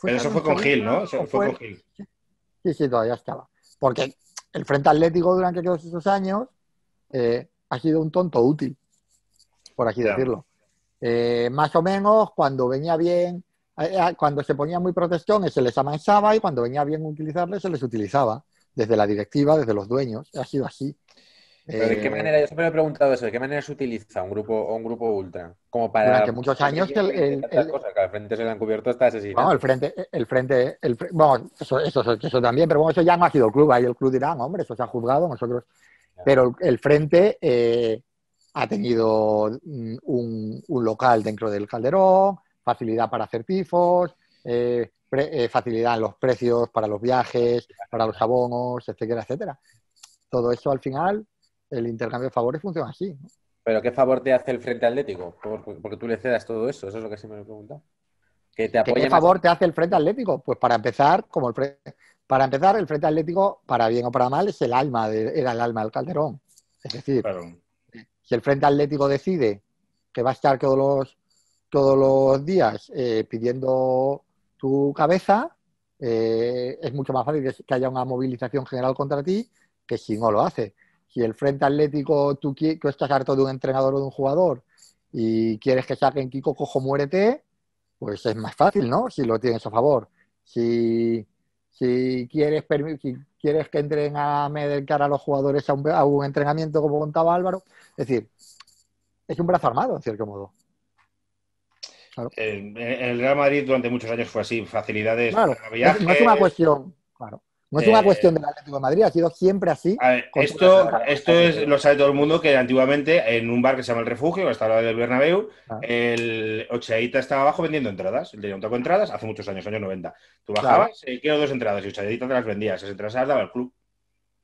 Pero eso fue con Gil, ¿no? Sí, sí, todavía estaba. Porque el Frente Atlético durante todos esos años eh, ha sido un tonto útil, por así decirlo. Eh, más o menos cuando venía bien, eh, cuando se ponía muy protestón se les amansaba y cuando venía bien utilizarles se les utilizaba desde la directiva, desde los dueños. Ha sido así. ¿De qué eh, manera? Yo siempre me he preguntado eso, ¿de qué manera se utiliza un grupo un grupo ultra? Como para. Durante muchos años que el. frente se le han cubierto hasta asesinado. el frente, el frente, bueno, eso, eso, también, pero bueno, eso ya no ha sido el club. Ahí el club dirá, hombre, eso se ha juzgado, nosotros. Pero el, frente eh, ha tenido mm, un, local dentro del calderón, facilidad para hacer tifos, eh, facilidad en los precios para los viajes, para los abonos, etcétera, etcétera. Todo eso al final el intercambio de favores funciona así. ¿Pero qué favor te hace el Frente Atlético? Porque, tú le cedas todo eso, eso es lo que siempre me he preguntado. ¿Que te ¿Qué favor te hace el Frente Atlético? Pues para empezar, como el Frente... Para empezar, el Frente Atlético, para bien o para mal, es el alma de, era el alma del Calderón. Es decir, si el Frente Atlético decide que va a estar todos los, todos los días eh, pidiendo tu cabeza, eh, es mucho más fácil que haya una movilización general contra ti que si no lo hace si el frente atlético tú, estás harto de un entrenador o de un jugador y quieres que saquen Kiko Cojo Muérete, pues es más fácil, ¿no? Si lo tienes a favor. Si, si quieres, quieres que entren a del a los jugadores a un, entrenamiento, como contaba Álvaro, es decir, es un brazo armado, en cierto modo. El, Real Madrid durante muchos años fue así, facilidades. No es una cuestión. Claro. No es una eh, cuestión del Atlético de Madrid, ha sido siempre así. esto esto lo sabe todo el mundo que antiguamente en un bar que se llama El Refugio, que la al lado del Bernabéu, ah. el ocheadita estaba abajo vendiendo entradas. El tenía un entradas hace muchos años, años 90. Tú bajabas, y eh, dos entradas y ocheadita te las vendía. Esas entradas las daba el club.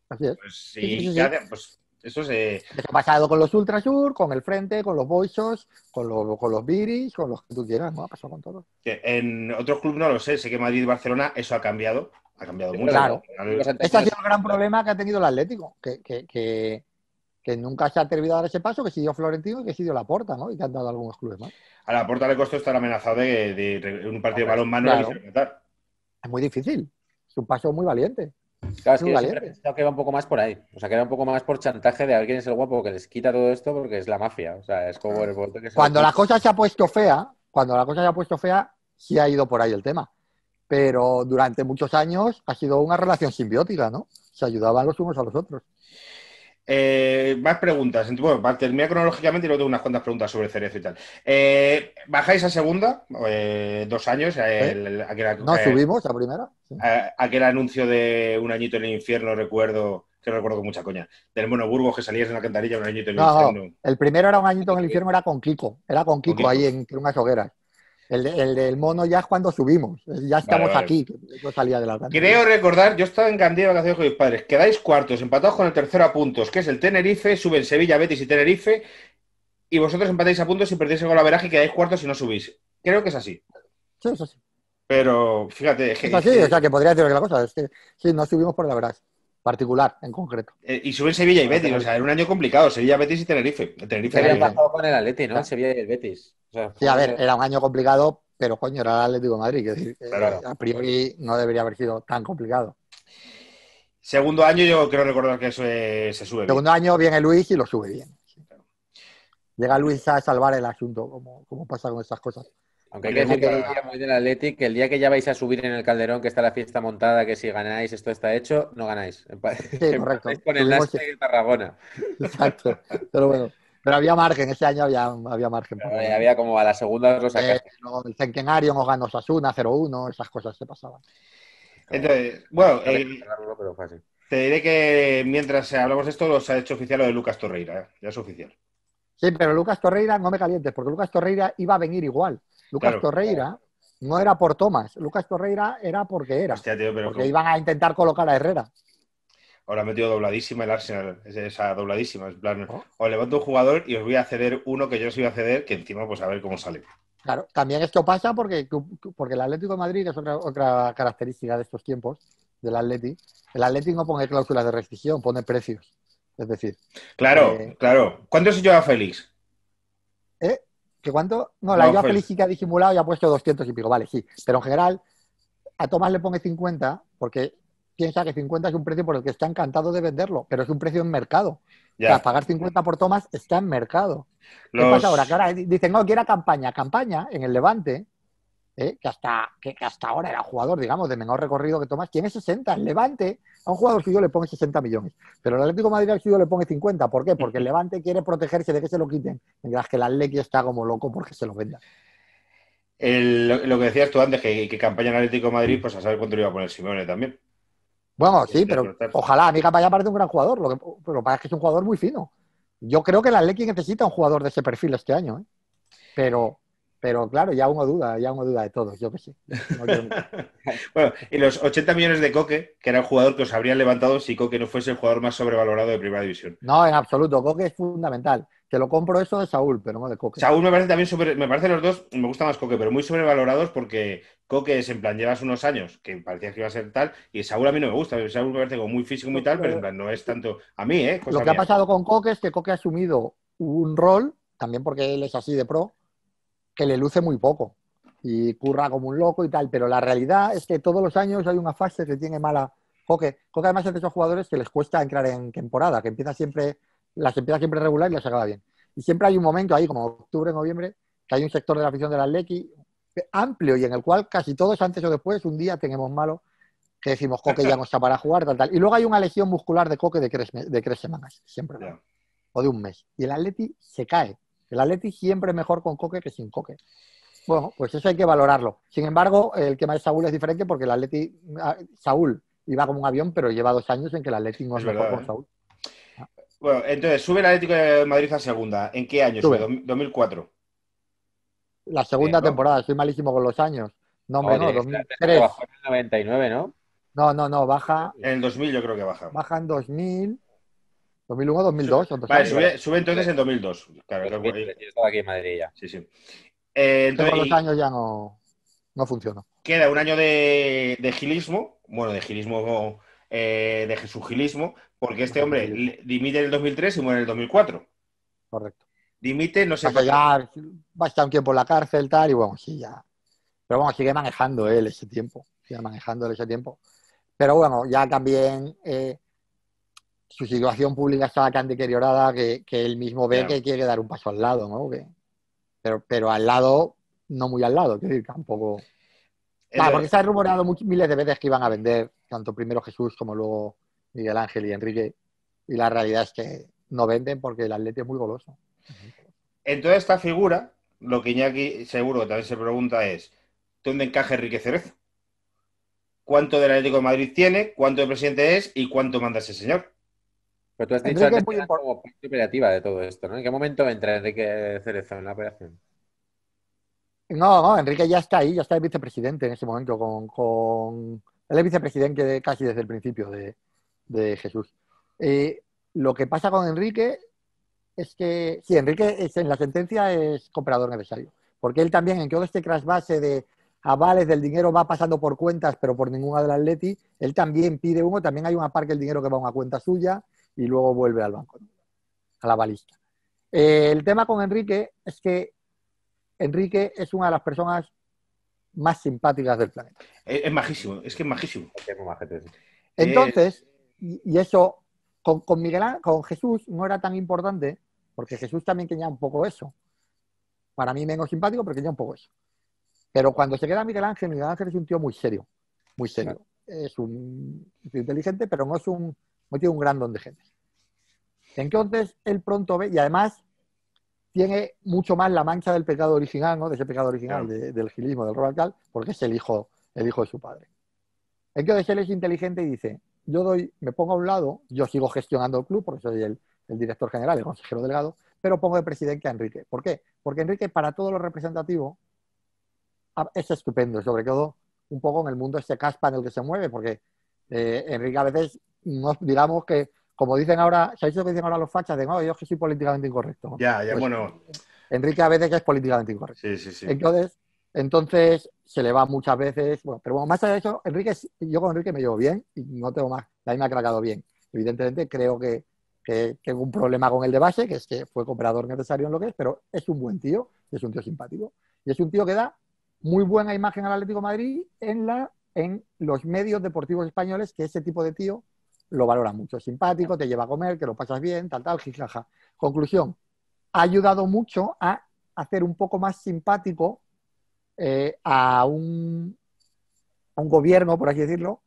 Así es. Pues, sí, pues eso se... ha pasado con los Ultrasur, con el Frente, con los Boisos, con, los, con Viris, con los que tú quieras, ¿no? Ha pasado con todos. En otros clubes no lo sé, sé que Madrid Barcelona eso ha cambiado ha cambiado mucho. Pues este ha sido el gran problema que ha tenido el Atlético, que, nunca se ha atrevido a dar ese paso, que siguió dio Florentino y que sí dio Laporta, ¿no? Y que han dado algunos clubes más. A Laporta le costó estar amenazado de, un partido de ah, pues, balón manual. Es muy difícil. Es un paso muy valiente. Claro, es que que va un poco más por ahí. O sea, que era un poco más por chantaje de alguien que es el guapo que les quita todo esto porque es la mafia. O sea, es como el que Cuando la cosa se ha puesto fea, cuando la cosa se ha puesto fea, sí ha ido por ahí el tema pero durante muchos años ha sido una relación simbiótica, ¿no? Se ayudaban los unos a los otros. Eh, más preguntas. Bueno, termina cronológicamente y luego tengo unas cuantas preguntas sobre Cerezo y tal. Eh, ¿Bajáis a segunda? Eh, dos años. no, subimos a primera. aquel anuncio de Un añito en el infierno, recuerdo, que recuerdo con mucha coña, del Mono Burgos que salías de la cantarilla Un añito en el infierno. el primero era Un añito en el infierno, era con Kiko. Era con Kiko, ahí en, en unas hogueras. El, del mono ya es cuando subimos, ya estamos aquí. salía de la Creo recordar, yo estaba en Gandía de vacaciones con mis padres, quedáis cuartos, empatados con el tercero a puntos, que es el Tenerife, suben Sevilla, Betis y Tenerife, y vosotros empatáis a puntos y perdéis la golaveraje y quedáis cuartos y no subís. Creo que es así. Sí, es así. Pero fíjate, es que. así, o sea, que podría decir la cosa. Es que, sí, no subimos por la verdad particular en concreto. Eh, y suben Sevilla y Betis, o sea, era un año complicado, Sevilla, Betis y Tenerife. pasado con el Atleti, ¿no? Sevilla y Betis. sí, a ver, era un año complicado, pero coño, era el Atlético de Madrid, es eh, a priori no debería haber sido tan complicado. Segundo año yo creo recordar que eh, se sube. Segundo año viene Luis y lo sube bien. Llega Luis a salvar el asunto, como, como pasa con estas cosas. Aunque hay que que el día muy del Athletic, que el día que ya vais a subir en el Calderón, que está la fiesta montada, que si ganáis, esto está hecho, no ganáis. Sí, correcto. con el Nasty de Tarragona. Exacto. Pero bueno, pero había margen, ese año había, había margen. había como a la segunda los eh, el centenario nos ganó Sasuna 0-1, esas cosas se pasaban. Entonces, bueno, eh, te diré que mientras hablamos de esto, Se ha hecho oficial lo de Lucas Torreira, eh, ya es oficial. Sí, pero Lucas Torreira, no me calientes, porque Lucas Torreira iba a venir igual. Lucas Torreira no era por Tomás, Lucas Torreira era porque era. Hostia, tío, pero porque iban a intentar colocar a Herrera. Ahora ha metido dobladísima el Arsenal, esa dobladísima. En plan, o oh. levanto un jugador y os voy a ceder uno que yo os iba a ceder, que encima, pues a ver cómo sale. Claro, también esto pasa porque, porque el Atlético de Madrid, es otra, característica de estos tiempos, del Atlético el Atlético no pone cláusulas de restricción, pone precios. Es decir. Claro, eh, claro. ¿Cuánto se lleva Félix? cuánto? No, la no, IVA ha disimulado y ha puesto 200 y pico, vale, sí. Pero en general, a Tomás le pone 50 porque piensa que 50 es un precio por el que está encantado de venderlo, pero es un precio en mercado. pagar 50 por Tomás está en mercado. ¿Qué pasa ahora? dicen, no, que era campaña. Campaña en el Levante, eh, que, hasta, que, hasta ahora era jugador, digamos, de menor recorrido que Tomás, tiene 60. El Levante a un jugador suyo le pone 60 millones, pero el Atlético Madrid al suyo le pone 50. ¿Por qué? Porque el Levante quiere protegerse de que se lo quiten, mientras que el Atlético está como loco porque se lo venda. lo que decías tú antes, que, campaña en Atlético Madrid, pues a saber cuánto le iba a poner Simone también. Bueno, sí, este pero ojalá. A mí campaña parece un gran jugador. Lo que, que es que es un jugador muy fino. Yo creo que el Atleti necesita un jugador de ese perfil este año. ¿eh? Pero pero claro, ya uno duda, ya uno duda de todos, yo qué sé. bueno, y los 80 millones de Coque, que era el jugador que os habrían levantado si Coque no fuese el jugador más sobrevalorado de Primera División. No, en absoluto, Coque es fundamental. Que lo compro eso de Saúl, pero no de Coque. Saúl me parece también super, me parece los dos, me gusta más Coque, pero muy sobrevalorados porque Coque es en plan, llevas unos años que parecía que iba a ser tal, y Saúl a mí no me gusta, Saúl me parece como muy físico, y tal, pero no es tanto a mí, ¿eh? lo que ha pasado con Coque es que Coque ha asumido un rol, también porque él es así de pro, que le luce muy poco y curra como un loco y tal, pero la realidad es que todos los años hay una fase que tiene mala Coque. Coque además es de esos jugadores que les cuesta entrar en temporada, que empieza siempre, las empieza siempre regular y las acaba bien. Y siempre hay un momento ahí, como octubre, noviembre, que hay un sector de la afición del Atleti amplio y en el cual casi todos antes o después un día tenemos malo que decimos Coque ya no está para jugar, tal, tal. Y luego hay una lesión muscular de Coque de tres, de tres semanas, siempre, o de un mes. Y el Atleti se cae. El Atleti siempre mejor con Coque que sin Coque. Bueno, pues eso hay que valorarlo. Sin embargo, el tema de Saúl es diferente porque el Atleti, ah, Saúl iba como un avión, pero lleva dos años en que el Atleti no es, mejor con ¿eh? Saúl. Bueno, entonces, sube el Atlético de Madrid a segunda. ¿En qué año? Sube? 2004. La segunda eh, temporada, soy malísimo con los años. No, hombre, no, 2003. Bajó en el 99, ¿no? No, no, no, baja. En 2000 yo creo que baja. Baja en 2000. ¿2001, 2002? vale, sube, entonces en 2002. estaba aquí en Madrid ya. Sí, sí. Eh, entonces, los años ya no, no funcionó Queda un año de, gilismo, bueno, de gilismo, eh, de jesugilismo, porque este hombre dimite en el 2003 y muere en el 2004. Correcto. Dimite, no sé. Va a, va a estar un tiempo en la cárcel, tal, y bueno, sí, ya. Pero bueno, sigue manejando él ese tiempo. Sigue manejando él ese tiempo. Pero bueno, ya también. Eh, su situación pública estaba tan deteriorada que, que él mismo ve que quiere dar un paso al lado, ¿no? pero, pero al lado, no muy al lado, quiero decir, tampoco. Eh, claro, porque se ha rumorado miles de veces que iban a vender tanto primero Jesús como luego Miguel Ángel y Enrique. Y la realidad es que no venden porque el atleta es muy goloso. En toda esta figura, lo que Iñaki seguro que también se pregunta es: ¿dónde encaja Enrique Cerezo? ¿Cuánto del Atlético de Madrid tiene? ¿Cuánto de presidente es? ¿Y cuánto manda ese señor? Pero tú has dicho que como parte operativa de todo esto, ¿no? ¿En qué momento entra Enrique Cerezo en la operación? No, no, Enrique ya está ahí, ya está el vicepresidente en ese momento. Con, Él es vicepresidente casi desde el principio de, Jesús. Eh, lo que pasa con Enrique es que, sí, Enrique es, en la sentencia es cooperador necesario, porque él también en todo este crash base de avales del dinero va pasando por cuentas, pero por ninguna de las Leti, él también pide uno, también hay una parte del dinero que va a una cuenta suya, y luego vuelve al banco, a la balista. Eh, el tema con Enrique es que Enrique es una de las personas más simpáticas del planeta. Es, majísimo, es que es majísimo. Entonces, eh, y, eso con, con, Miguel, con Jesús no era tan importante, porque Jesús también tenía un poco eso. Para mí menos simpático, pero tenía un poco eso. Pero cuando se queda Miguel Ángel, Miguel Ángel es un tío muy serio, muy serio. Es un inteligente, pero no es un tiene un gran don de gente. Entonces, él pronto ve, y además tiene mucho más la mancha del pecado original, ¿no? De ese pecado original del gilismo, del robalcal, porque es el hijo, el hijo de su padre. Entonces él es inteligente y dice, yo doy, me pongo a un lado, yo sigo gestionando el club porque soy el, director general, el consejero delegado, pero pongo de presidente a Enrique. ¿Por qué? Porque Enrique para todo lo representativo ah, es estupendo, sobre todo un poco en el mundo este caspa en el que se mueve, porque eh, Enrique a veces no, digamos que, como dicen ahora, ha lo que dicen ahora los fachas? De, no, yo que soy políticamente incorrecto. Ya, ya, pues bueno. Enrique a veces es políticamente incorrecto. Sí, sí, sí. Entonces, entonces se le va muchas veces. Bueno, pero bueno, más allá de eso, Enrique, yo con Enrique me llevo bien y no tengo más. La me ha cargado bien. Evidentemente, creo que, tengo un problema con el de base, que es que fue comprador necesario en lo que es, pero es un buen tío es un tío simpático. Y es un tío que da muy buena imagen al Atlético Madrid en, la, en los medios deportivos españoles, que ese tipo de tío lo valora mucho. simpático, te lleva a comer, que lo pasas bien, tal, tal, jijaja. Conclusión, ha ayudado mucho a hacer un poco más simpático eh, a, un, a un gobierno, por así decirlo,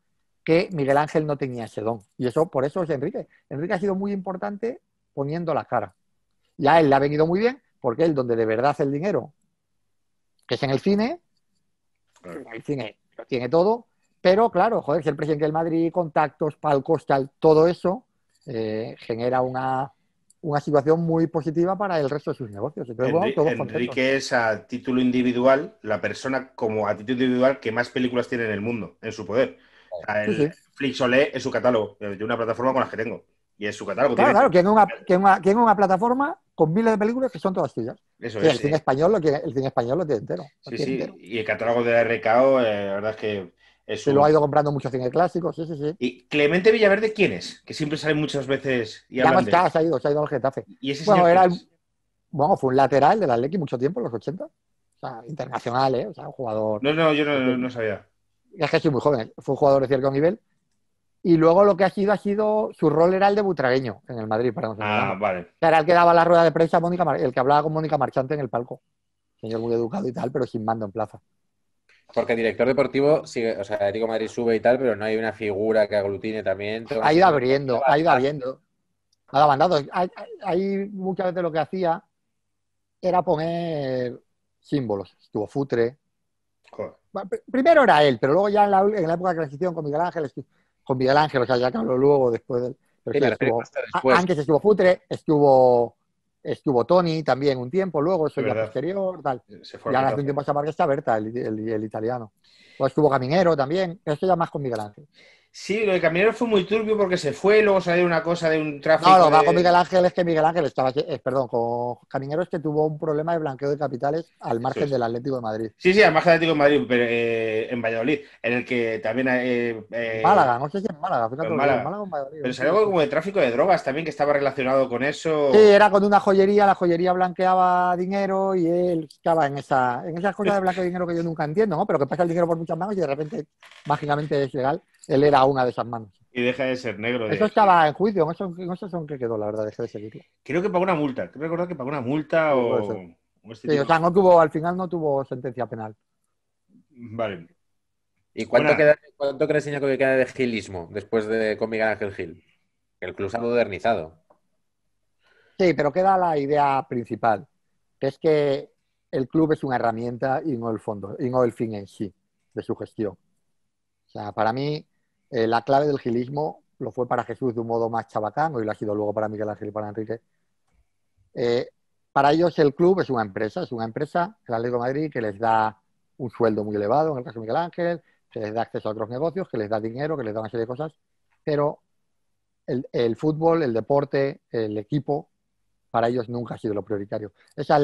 que Miguel Ángel no tenía ese don. Y eso, por eso es Enrique. Enrique ha sido muy importante poniendo la cara. ...ya él le ha venido muy bien, porque él, donde de verdad hace el dinero, que es en el cine, el cine lo tiene todo, pero claro, joder, que el presidente del Madrid, contactos, palcos, tal, todo eso eh, genera una, una situación muy positiva para el resto de sus negocios. Entonces, Enrique, es a título individual la persona como a título individual que más películas tiene en el mundo, en su poder. Flixolé es su catálogo, de una plataforma con las que tengo. Y es su catálogo. Claro, claro, que en, una, una, plataforma con miles de películas que son todas suyas. Eso El cine, español lo tiene, español lo tiene entero. sí, sí. Y el catálogo de RKO, eh, la verdad es que se lo ha ido comprando mucho cine clásico, sí, sí, sí. ¿Y Clemente Villaverde quién es? Que siempre sale muchas veces y Ya se ha ido, se ha ido al Getafe. bueno, era bueno, fue un lateral del Atleti mucho tiempo, en los 80. O sea, internacional, ¿eh? O sea, un jugador... No, no, yo no, sabía. Es que soy muy joven, fue un jugador de cierto nivel. Y luego lo que ha sido, ha sido su rol era el de butragueño en el Madrid, para perdón. Ah, vale. Era el que daba la rueda de prensa, Mónica, el que hablaba con Mónica Marchante en el palco. Señor muy educado y tal, pero sin mando en plaza. Porque director deportivo, sigue, o sea, Atlético Madrid sube y tal, pero no hay una figura que aglutine también. ha ido abriendo, ha ido abriendo. Ha abandonado Ahí muchas veces lo que hacía era poner símbolos. Estuvo Futre. Primero era él, pero luego ya en la, época de transición con Miguel Ángel, con Miguel Ángel, o sea, ya que habló luego después del. Antes estuvo Futre, estuvo Estuvo Tony también un tiempo, luego eso ya posterior, tal. Ya y hace un tiempo esta marca está Berta, el, el, italiano. O estuvo Caminero también, eso ya más con Miguel Ángel. Sí, lo de Caminero fue muy turbio porque se fue, y luego salió una cosa de un tráfico. No, lo va con Miguel Ángel es que Miguel Ángel estaba, eh, perdón, con Caminero es que tuvo un problema de blanqueo de capitales al margen del Atlético de Madrid. Sí, sí, al margen del Atlético de Madrid, pero eh, en Valladolid, en el que también. Eh, eh, Málaga, no sé si en Málaga, fíjate, Málaga. Málaga o Valladolid. Pero salió algo como de tráfico de drogas también que estaba relacionado con eso. Sí, era con una joyería, la joyería blanqueaba dinero y él estaba en, esa, en esas cosas de blanqueo de dinero que yo nunca entiendo, ¿no? Pero que pasa el dinero por muchas manos y de repente mágicamente es legal él era una de esas manos. Y deja de ser negro. eso estaba en juicio, eso, en quedó, la verdad, Deja de seguirlo. Creo que pagó una multa, creo recordar que pagó una multa o... Este sí, o sea, no tuvo, al final no tuvo sentencia penal. Vale. ¿Y cuánto, queda, cuánto crees, que queda de gilismo después de con Miguel Ángel Gil? El club se ha modernizado. Sí, pero queda la idea principal, que es que el club es una herramienta y no el fondo, y no el fin en sí de su gestión. O sea, para mí, eh, la clave del gilismo lo fue para Jesús de un modo más chabacán, hoy lo ha sido luego para Miguel Ángel y para Enrique. Eh, para ellos el club es una empresa, es una empresa, el Atlético Madrid, que les da un sueldo muy elevado, en el caso de Miguel Ángel, que les da acceso a otros negocios, que les da dinero, que les da una serie de cosas, pero el, fútbol, el deporte, el equipo, para ellos nunca ha sido lo prioritario. Esa es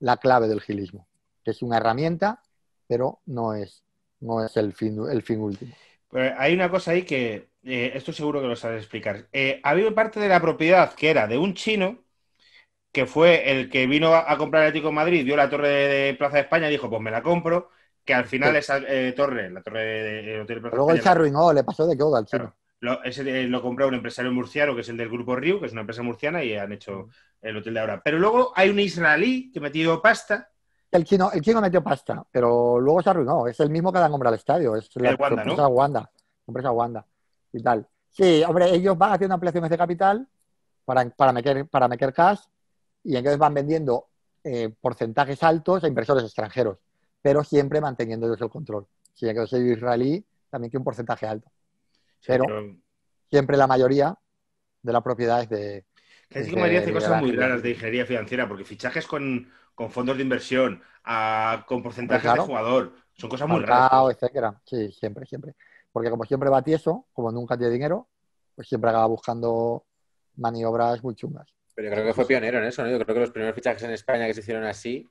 la, clave del gilismo, es una herramienta, pero no es, no es el, fin, el fin último. Pero hay una cosa ahí que eh, esto seguro que lo sabes explicar. Eh, había parte de la propiedad que era de un chino que fue el que vino a, comprar el Atlético de Madrid, vio la torre de, Plaza de España y dijo, pues me la compro, que al final esa eh, torre, la torre de, de Hotel Plaza España... Luego se no, le pasó de todo al chino. Eh, lo, compró un empresario murciano que es el del grupo río que es una empresa murciana, y han hecho mm. el hotel de ahora. Pero luego hay un israelí que metido pasta el chino el metió pasta, pero luego se arruinó. Es el mismo que dan nombre al estadio. Es la Wanda, empresa Wanda. Empresa Wanda y tal. Sí, hombre, ellos van haciendo ampliaciones de capital para, para, meter, para meter cash y entonces van vendiendo eh, porcentajes altos a inversores extranjeros, pero siempre manteniendo ellos el control. Si que yo soy israelí, también que un porcentaje alto. Pero, siempre la mayoría de la propiedad es de. Es que María hace cosas muy raras de ingeniería financiera, porque fichajes con, con fondos de inversión, con porcentajes de jugador. Son cosas muy raras. Sí, siempre, siempre. Porque como siempre va tieso, como nunca tiene dinero, pues siempre acaba buscando maniobras muy chungas. Pero yo creo que fue pionero en eso, ¿no? Yo creo que los primeros fichajes en España que se hicieron así.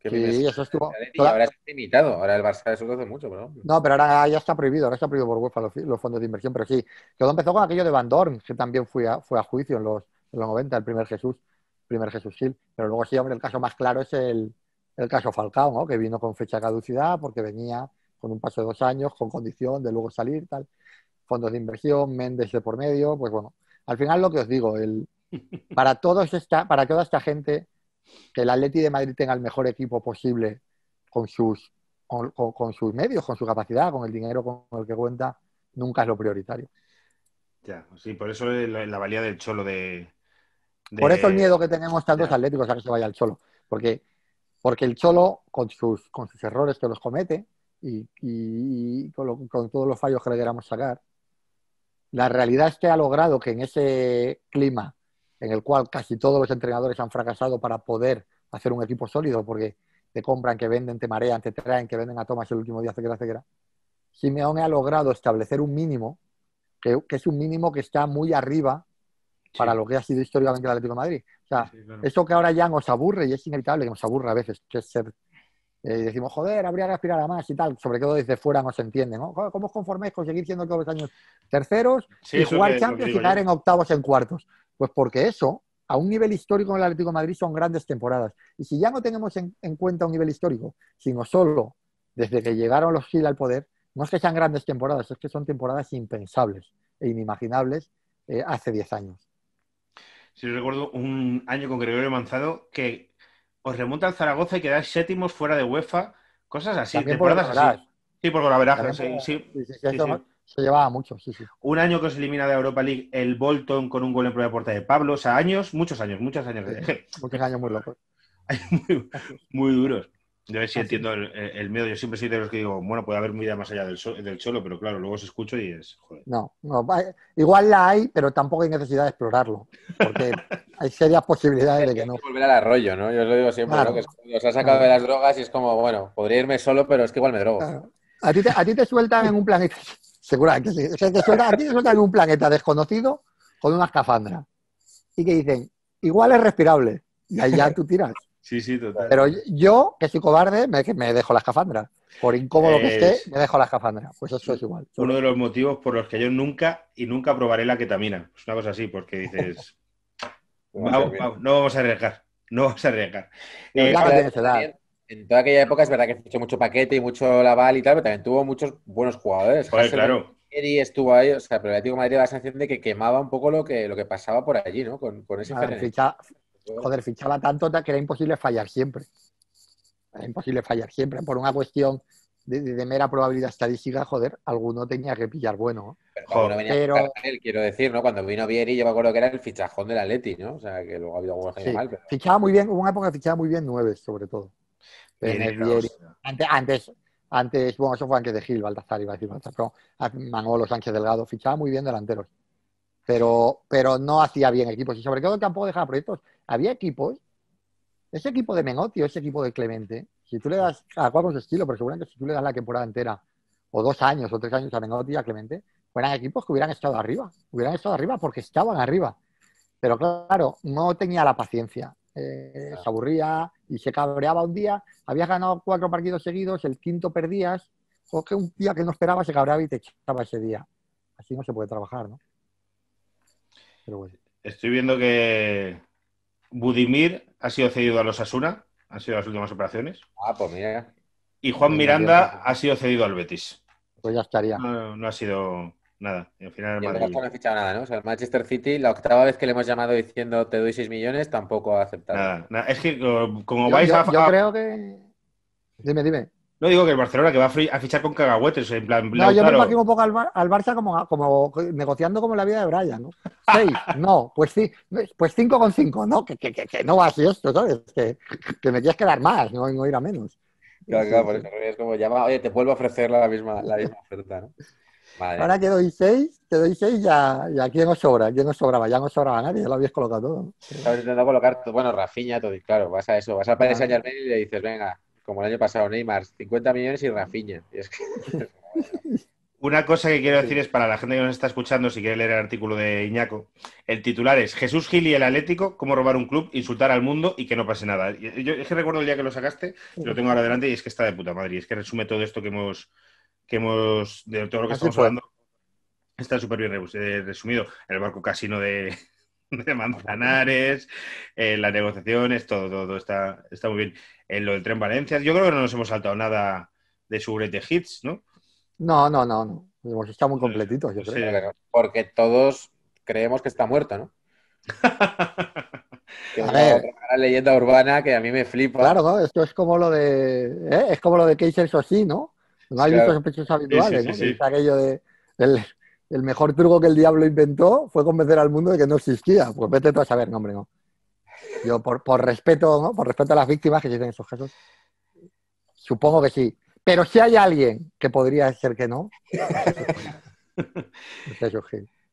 sí, eso estuvo. Y ahora limitado. Ahora el Barça eso lo hace mucho, pero. No, pero ahora ya está prohibido. Ahora está prohibido por UEFA los, fondos de inversión. Pero sí, todo empezó con aquello de Van Dorn, que también fue a, juicio en los, en los 90, el primer Jesús primer Jesús Gil. Pero luego sí, hombre, el caso más claro es el, caso Falcao, ¿no? que vino con fecha caducidad porque venía con un paso de dos años, con condición de luego salir, tal. Fondos de inversión, Méndez de por medio, pues bueno. Al final lo que os digo, el, para, todos esta, para toda esta gente, que el Atleti de Madrid tenga el mejor equipo posible con sus, con, sus medios, con su capacidad, con el dinero con el que cuenta, nunca es lo prioritario. Ya, sí, por eso la valía del cholo de, por eso el miedo que tenemos tantos atléticos a que se vaya el Cholo. Porque, porque el Cholo, con sus, con sus errores que los comete y, con, todos los fallos que le queramos sacar, la realidad es que ha logrado que en ese clima en el cual casi todos los entrenadores han fracasado para poder hacer un equipo sólido, porque te compran, que venden, te marean, te traen, que venden a tomas el último día, etcétera, etcétera. Simeone ha logrado establecer un mínimo, que es un mínimo que está muy arriba para lo que ha sido históricamente el Atlético Madrid. O sea, eso que ahora ya nos aburre y es inevitable que nos aburra a veces, que es ser, eh, decimos, joder, habría que aspirar a más y tal, sobre todo desde fuera no se entiende, ¿no? ¿Cómo os conformáis con seguir siendo todos los años terceros y jugar Champions y caer en octavos, en cuartos? Pues porque eso, a un nivel histórico en el Atlético Madrid, son grandes temporadas. Y si ya no tenemos en, cuenta un nivel histórico, sino solo desde que llegaron los Gil al poder, no es que sean grandes temporadas, es que son temporadas impensables e inimaginables eh, hace 10 años si recuerdo, un año con Gregorio Manzado que os remonta al Zaragoza y quedáis séptimos fuera de UEFA, cosas así, temporadas así. Sí, por la sí, sí, se llevaba mucho, sí, sí. Un año que se elimina de Europa League el Bolton con un gol en propia puerta de Pablo. O sea, años, muchos años, muchos años. de muchos años muy locos. muy, duros. Yo ver si entiendo el, miedo. Yo siempre soy de los que digo, bueno, puede haber vida más allá del, so, del pero claro, luego se escucho y es. No, no, igual la hay, pero tampoco hay necesidad de explorarlo, porque hay serias posibilidades de que no. Volver al arroyo, ¿no? Yo os lo digo siempre, ¿no? os ha sacado de las drogas y es como, bueno, podría irme solo, pero es que igual me drogo. A, ti te, te sueltan en un planeta, seguro a ti te sueltan en un planeta desconocido con una escafandra y que dicen, igual es respirable, y ahí ya tú tiras. Sí, sí, total. Pero yo, que soy cobarde, me, me dejo la escafandra. Por incómodo que esté, me dejo la escafandra. Pues eso es igual. Uno de los motivos por los que yo nunca y nunca probaré la ketamina. Es una cosa así, porque dices, no vamos a arriesgar, no vamos a arriesgar. Eh, en toda aquella época es verdad que fichó mucho paquete y mucho Laval y tal, pero también tuvo muchos buenos jugadores. claro. estuvo ahí, o sea, pero el Atlético de Madrid la sensación de que quemaba un poco lo que, lo que pasaba por allí, ¿no? Con, con ese ficha, joder, fichaba tanto que era imposible fallar siempre. Era imposible fallar siempre. Por una cuestión de, mera probabilidad estadística, joder, alguno tenía que pillar bueno. Pero, quiero decir, ¿no? Cuando vino Vieri, yo me acuerdo que era el fichajón del Atleti, ¿no? O sea, que luego había Fichaba muy bien, hubo una época que fichaba muy bien nueve, sobre todo. Antes, antes, bueno, eso fue antes de Gil, Baltasar, iba a decir Manolo Sánchez Delgado, fichaba muy bien delanteros pero, pero no hacía bien equipos y sobre todo tampoco dejaba proyectos había equipos, ese equipo de Menotio, ese equipo de Clemente, si tú le das a cuatro estilo, pero seguramente si tú le das la temporada entera, o dos años o tres años a Menotti y a Clemente, fueran equipos que hubieran estado arriba, hubieran estado arriba porque estaban arriba. Pero claro, no tenía la paciencia. Eh, se aburría y se cabreaba un día. Habías ganado cuatro partidos seguidos, el quinto perdías, o que un día que no esperaba se cabreaba y te echaba ese día. Así no se puede trabajar, ¿no? Estoy viendo que, Budimir ha sido cedido a los Asuna, han sido las últimas operaciones. Ah, pues mira. Y Juan pues Miranda ha sido cedido al Betis. Pues ya estaría. No, ha sido nada. al final Manchester City, la octava vez que le hemos llamado diciendo te doy 6 millones, tampoco ha aceptado. Nada, Es que como vais a. Yo creo que. Dime, dime. No digo que el Barcelona que va a fichar con cagahuetes, No, yo me imagino un poco al, al Barça como, como, negociando como la vida de Brian, ¿no? Seis, no, pues sí, pues cinco con cinco, no, que, que, que no va así esto, ¿sabes? Que, que me que dar más, no, no ir a menos. Claro, claro, por eso es como llama, oye, te vuelvo a ofrecer la misma, la misma oferta, ¿no? Vale. Ahora que doy seis, te doy seis ya, ya quién no sobra, aquí no sobraba, ya no sobraba nadie, ya lo habías colocado todo. Estaba intentando colocar, bueno, Rafiña, todo, y claro, vas a eso, vas a Paris a y le dices, venga, como el año pasado, Neymar, 50 millones y Rafinha. Una cosa que quiero decir es para la gente que nos está escuchando, si quiere leer el artículo de Iñaco, el titular es Jesús Gil y el Atlético, cómo robar un club, insultar al mundo y que no pase nada. Yo es que recuerdo el día que lo sacaste, lo tengo ahora delante y es que está de puta madre. es que resume todo esto que hemos, que hemos, de todo lo que estamos hablando. Está súper bien eh, resumido. El barco casino de, de Manzanares, eh, las negociaciones, todo, todo, está, está muy bien. En eh, lo del Tren Valencia, yo creo que no nos hemos saltado nada de su de hits, ¿no? No, no, no, no. Hemos estado muy completitos, yo creo. porque todos creemos que está muerta, ¿no? a ver. una leyenda urbana que a mí me flipa. Claro, ¿no? Esto es como lo de. ¿eh? Es como lo de Keiser ¿no? No hay muchos habituales, ¿no? aquello de el mejor truco que el diablo inventó fue convencer al mundo de que no existía. Pues vete tú a saber, no, hombre, Yo, por, respeto, por respeto a las víctimas que tienen esos casos, supongo que sí. Pero si hay alguien que podría ser que no, pues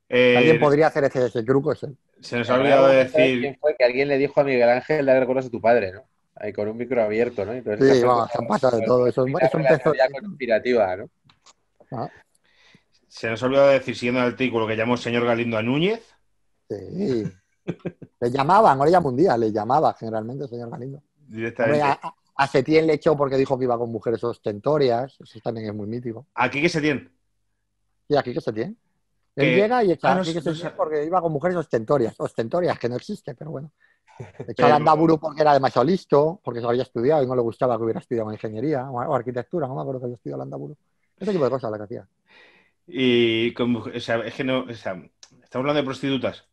eh, alguien podría hacer ese, truco. Ese? Se nos ha olvidado decir. que alguien le dijo a Miguel Ángel, haber recuerdos a tu padre, ¿no? Ahí con un micro abierto, ¿no? sí, vamos, se han pasado de todo. Eso es, un texto. conspirativa, ¿no? Ah. Se nos olvidó decir, siguiendo el artículo, que llamó el señor Galindo a Núñez. Sí. le llamaban, ahora ya mundial, un le llamaba generalmente el señor Galindo. Directamente. a, Setien le echó porque dijo que iba con mujeres ostentorias. Eso también es muy mítico. ¿Aquí se tiene? Sí, aquí que Setién. Él llega y echa ah, porque iba con mujeres ostentorias. Ostentorias, que no existen, pero bueno. Echó a Andaburu porque era demasiado listo, porque se había estudiado y no le gustaba que hubiera estudiado ingeniería o, arquitectura. No me acuerdo que haya estudiado Andaburu. Ese tipo de cosas la que hacía. Y con, o sea, es que no, o sea, estamos hablando de prostitutas.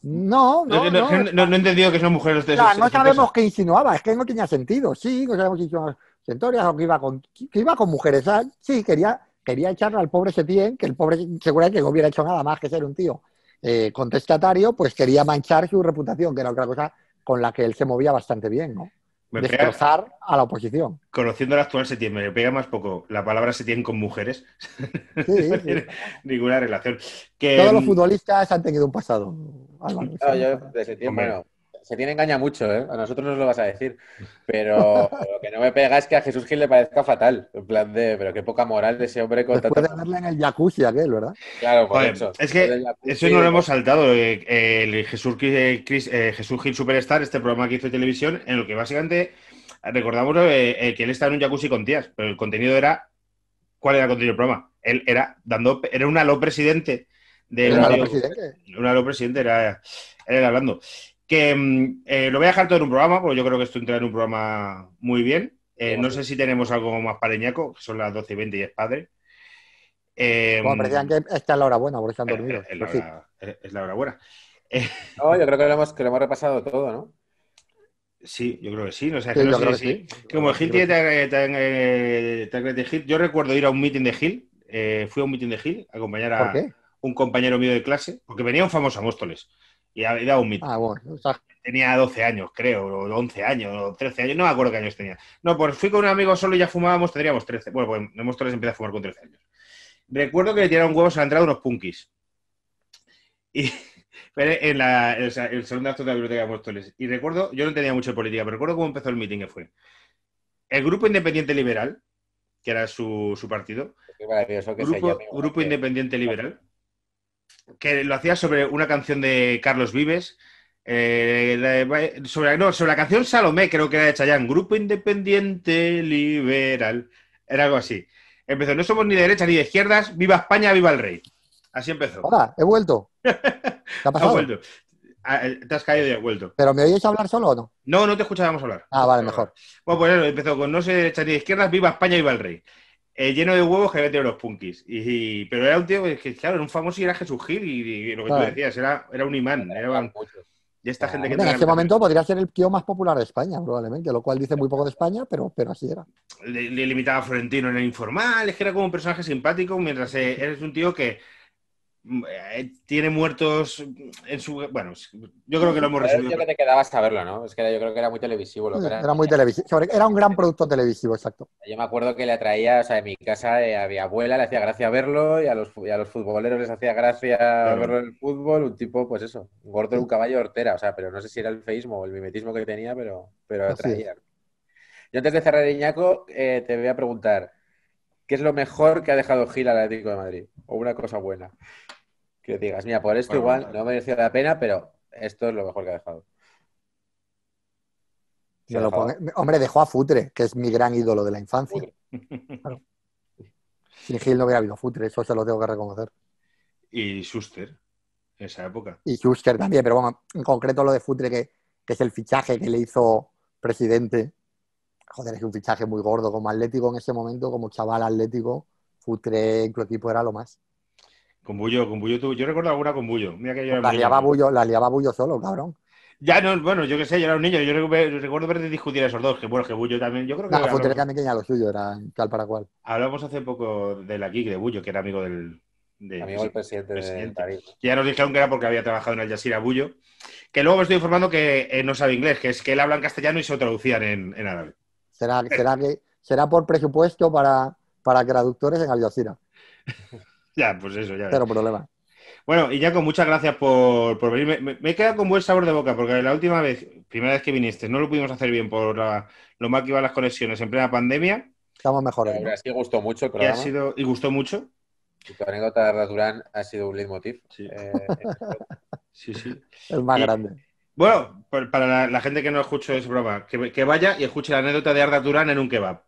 No, no, no, no, he entendido que son mujeres de No sabemos qué insinuaba, es que no tenía sentido. Sí, no sabemos si insinuaba centorias o que iba con, que iba con mujeres. Ah, sí, quería, quería echarle al pobre Setién, que el pobre que no hubiera hecho nada más que ser un tío eh, contestatario, pues quería manchar su reputación, que era otra cosa con la que él se movía bastante bien, ¿no? me a la oposición. Conociendo el actual septiembre me pega más poco la palabra Setién con mujeres. ninguna relación. Que, Todos los mm, futbolistas han tenido un pasado. yo, de se tiene engaña mucho, ¿eh? A nosotros nos lo vas a decir. Pero lo que no me pega es que a Jesús Gil le parezca fatal. En plan de, pero qué poca moral de ese hombre con Después de verla en el jacuzzi aquel, ¿verdad? Claro, por eso. Es que eso no lo hemos saltado. Eh, el eh, Jesús, Gil Superstar, este programa que hizo televisión, en el que básicamente recordamos que él estaba en un jacuzzi con tías, pero el contenido era... ¿Cuál era el contenido del programa? Él era dando... Era un aló presidente. De un presidente? Un era hablando que mm, eh, lo voy a dejar todo en un programa, porque yo creo que esto entra en un programa muy bien. Eh, no sé si tenemos algo más pareñaco, que son las 12 y 20 y es padre. bueno, parecían em, que esta es la hora buena, porque están eh, dormidos. Es, la, hora, buena. No, yo creo que lo, hemos, repasado todo, ¿no? Sí, yo creo que sí. creo que sí. Como Gil tiene de Gil, yo recuerdo ir a un meeting de Gil, fui a un meeting de Gil a acompañar a un compañero mío de clase, porque venía un famoso Móstoles. Y había un mito. Ah, tenía 12 años, creo, o 11 años, o 13 años, no me acuerdo qué años tenía. No, pues fui con un amigo solo y ya fumábamos, tendríamos 13. Bueno, pues todos empezado a fumar con 13 años. Recuerdo que le tiraron huevos a la entrada unos punkis. Y en el, segundo acto de la Biblioteca de Y recuerdo, yo no tenía mucho de política, pero recuerdo cómo empezó el mitin que fue. El Grupo Independiente Liberal, que era su, partido. Qué que grupo, Grupo Independiente Liberal que lo hacía sobre una canción de Carlos Vives. Eh, sobre, la canción Salomé, creo que era de Chayán, Grupo Independiente Liberal. Era algo así. Empezó, no somos ni de derecha ni de izquierdas, viva España, viva el rey. Así empezó. Hola, he vuelto. ha ah, eh, Te has caído y has vuelto. ¿Pero me oyes hablar solo o no? No, no te escuchábamos hablar. Ah, vale, mejor. Bueno, pues empezó con no sé de derecha ni de izquierdas, viva España, viva el rey. Eh, lleno de huevos que había tenido los punkis. Y, pero era un tío que, claro, era un famoso y era Jesús Gil. Y, lo que tú decías, era, un imán. Era Y esta ah, gente que en este momento podría ser el tío más popular de España, probablemente, lo cual dice muy poco de España, pero, pero así era. Le, le limitaba a Florentino en el informal, es que era como un personaje simpático, mientras eh, eres un tío que Mm, eh, tiene muertos en su... Bueno, yo creo que lo hemos resumido. Yo creo que te quedaba verlo, ¿no? Es que yo creo que era muy televisivo lo que era. Era muy televisivo. Era un gran producto televisivo, exacto. Yo me acuerdo que le atraía, o sea, en mi casa había eh, a mi abuela le hacía gracia verlo y a los, y a los futboleros les hacía gracia verlo en el fútbol. Un tipo, pues eso, gordo de un caballo hortera, o sea, pero no sé si era el feísmo o el mimetismo que tenía, pero, pero atraía. Yo antes de cerrar, Iñaco, eh, te voy a preguntar, ¿qué es lo mejor que ha dejado Gil al Atlético de Madrid? O una cosa buena. Que digas, mira, por esto igual no mereció la pena, pero esto es lo mejor que ha dejado. Hombre, dejó a Futre, que es mi gran ídolo de la infancia. Sin Gil no hubiera habido Futre, eso se lo tengo que reconocer. Y Schuster, en esa época. Y Schuster también, pero bueno, en concreto lo de Futre, que, es el fichaje que le hizo presidente. Joder, es un fichaje muy gordo. Como atlético en ese momento, como chaval atlético, Futre en era lo más. Con Bullo, con Bullo tú. Yo recuerdo alguna con Bullo. Mira que la, liaba Bullo, la solo, cabrón. Ya no, bueno, yo qué sé, yo era un niño. Yo recuerdo ver discutir a esos dos, que bueno, que Bullo también. Yo creo que. No, La fue también que lo suyo, era tal para cual. Hablamos hace poco de la de Bullo, que era amigo del. amigo del presidente, presidente. De Ya nos dijeron que era porque había trabajado en Al Jazeera Bullo. Que luego me estoy informando que eh, no sabe inglés, que es que él habla en castellano y se lo traducían en, árabe. ¿Será, será por presupuesto para, para traductores en Al Jazeera. ya, pues eso, ya. Cero problema. Bueno, y ya con muchas gracias por, por venir. Me, he quedado con buen sabor de boca, porque la última vez, primera vez que viniste, no lo pudimos hacer bien por lo mal que iban las conexiones en plena pandemia. Estamos mejor Sí, gustó mucho el Y, ha sido, y gustó mucho. Y tu anécdota de Durán ha sido un leitmotiv. Sí, eh, sí, sí. El más grande. Bueno, pues para la, gente que no escucha es broma, que, que, vaya y escuche la anécdota de Arda Durán en un kebab.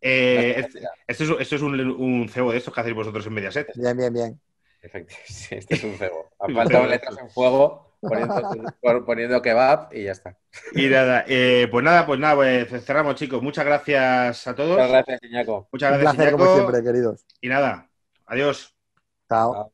Eh, esto, este, este es, este un, cebo de estos que hacéis vosotros en Mediaset. Bien, bien, bien. Efectivamente, este es un cebo. faltado letras en fuego, poniendo, kebab y ya está. Y nada, eh, pues nada, pues nada, pues cerramos, chicos. Muchas gracias a todos. Muchas gracias, Iñaco. Muchas gracias, un placer, como siempre, queridos. Y nada, adiós. Chao.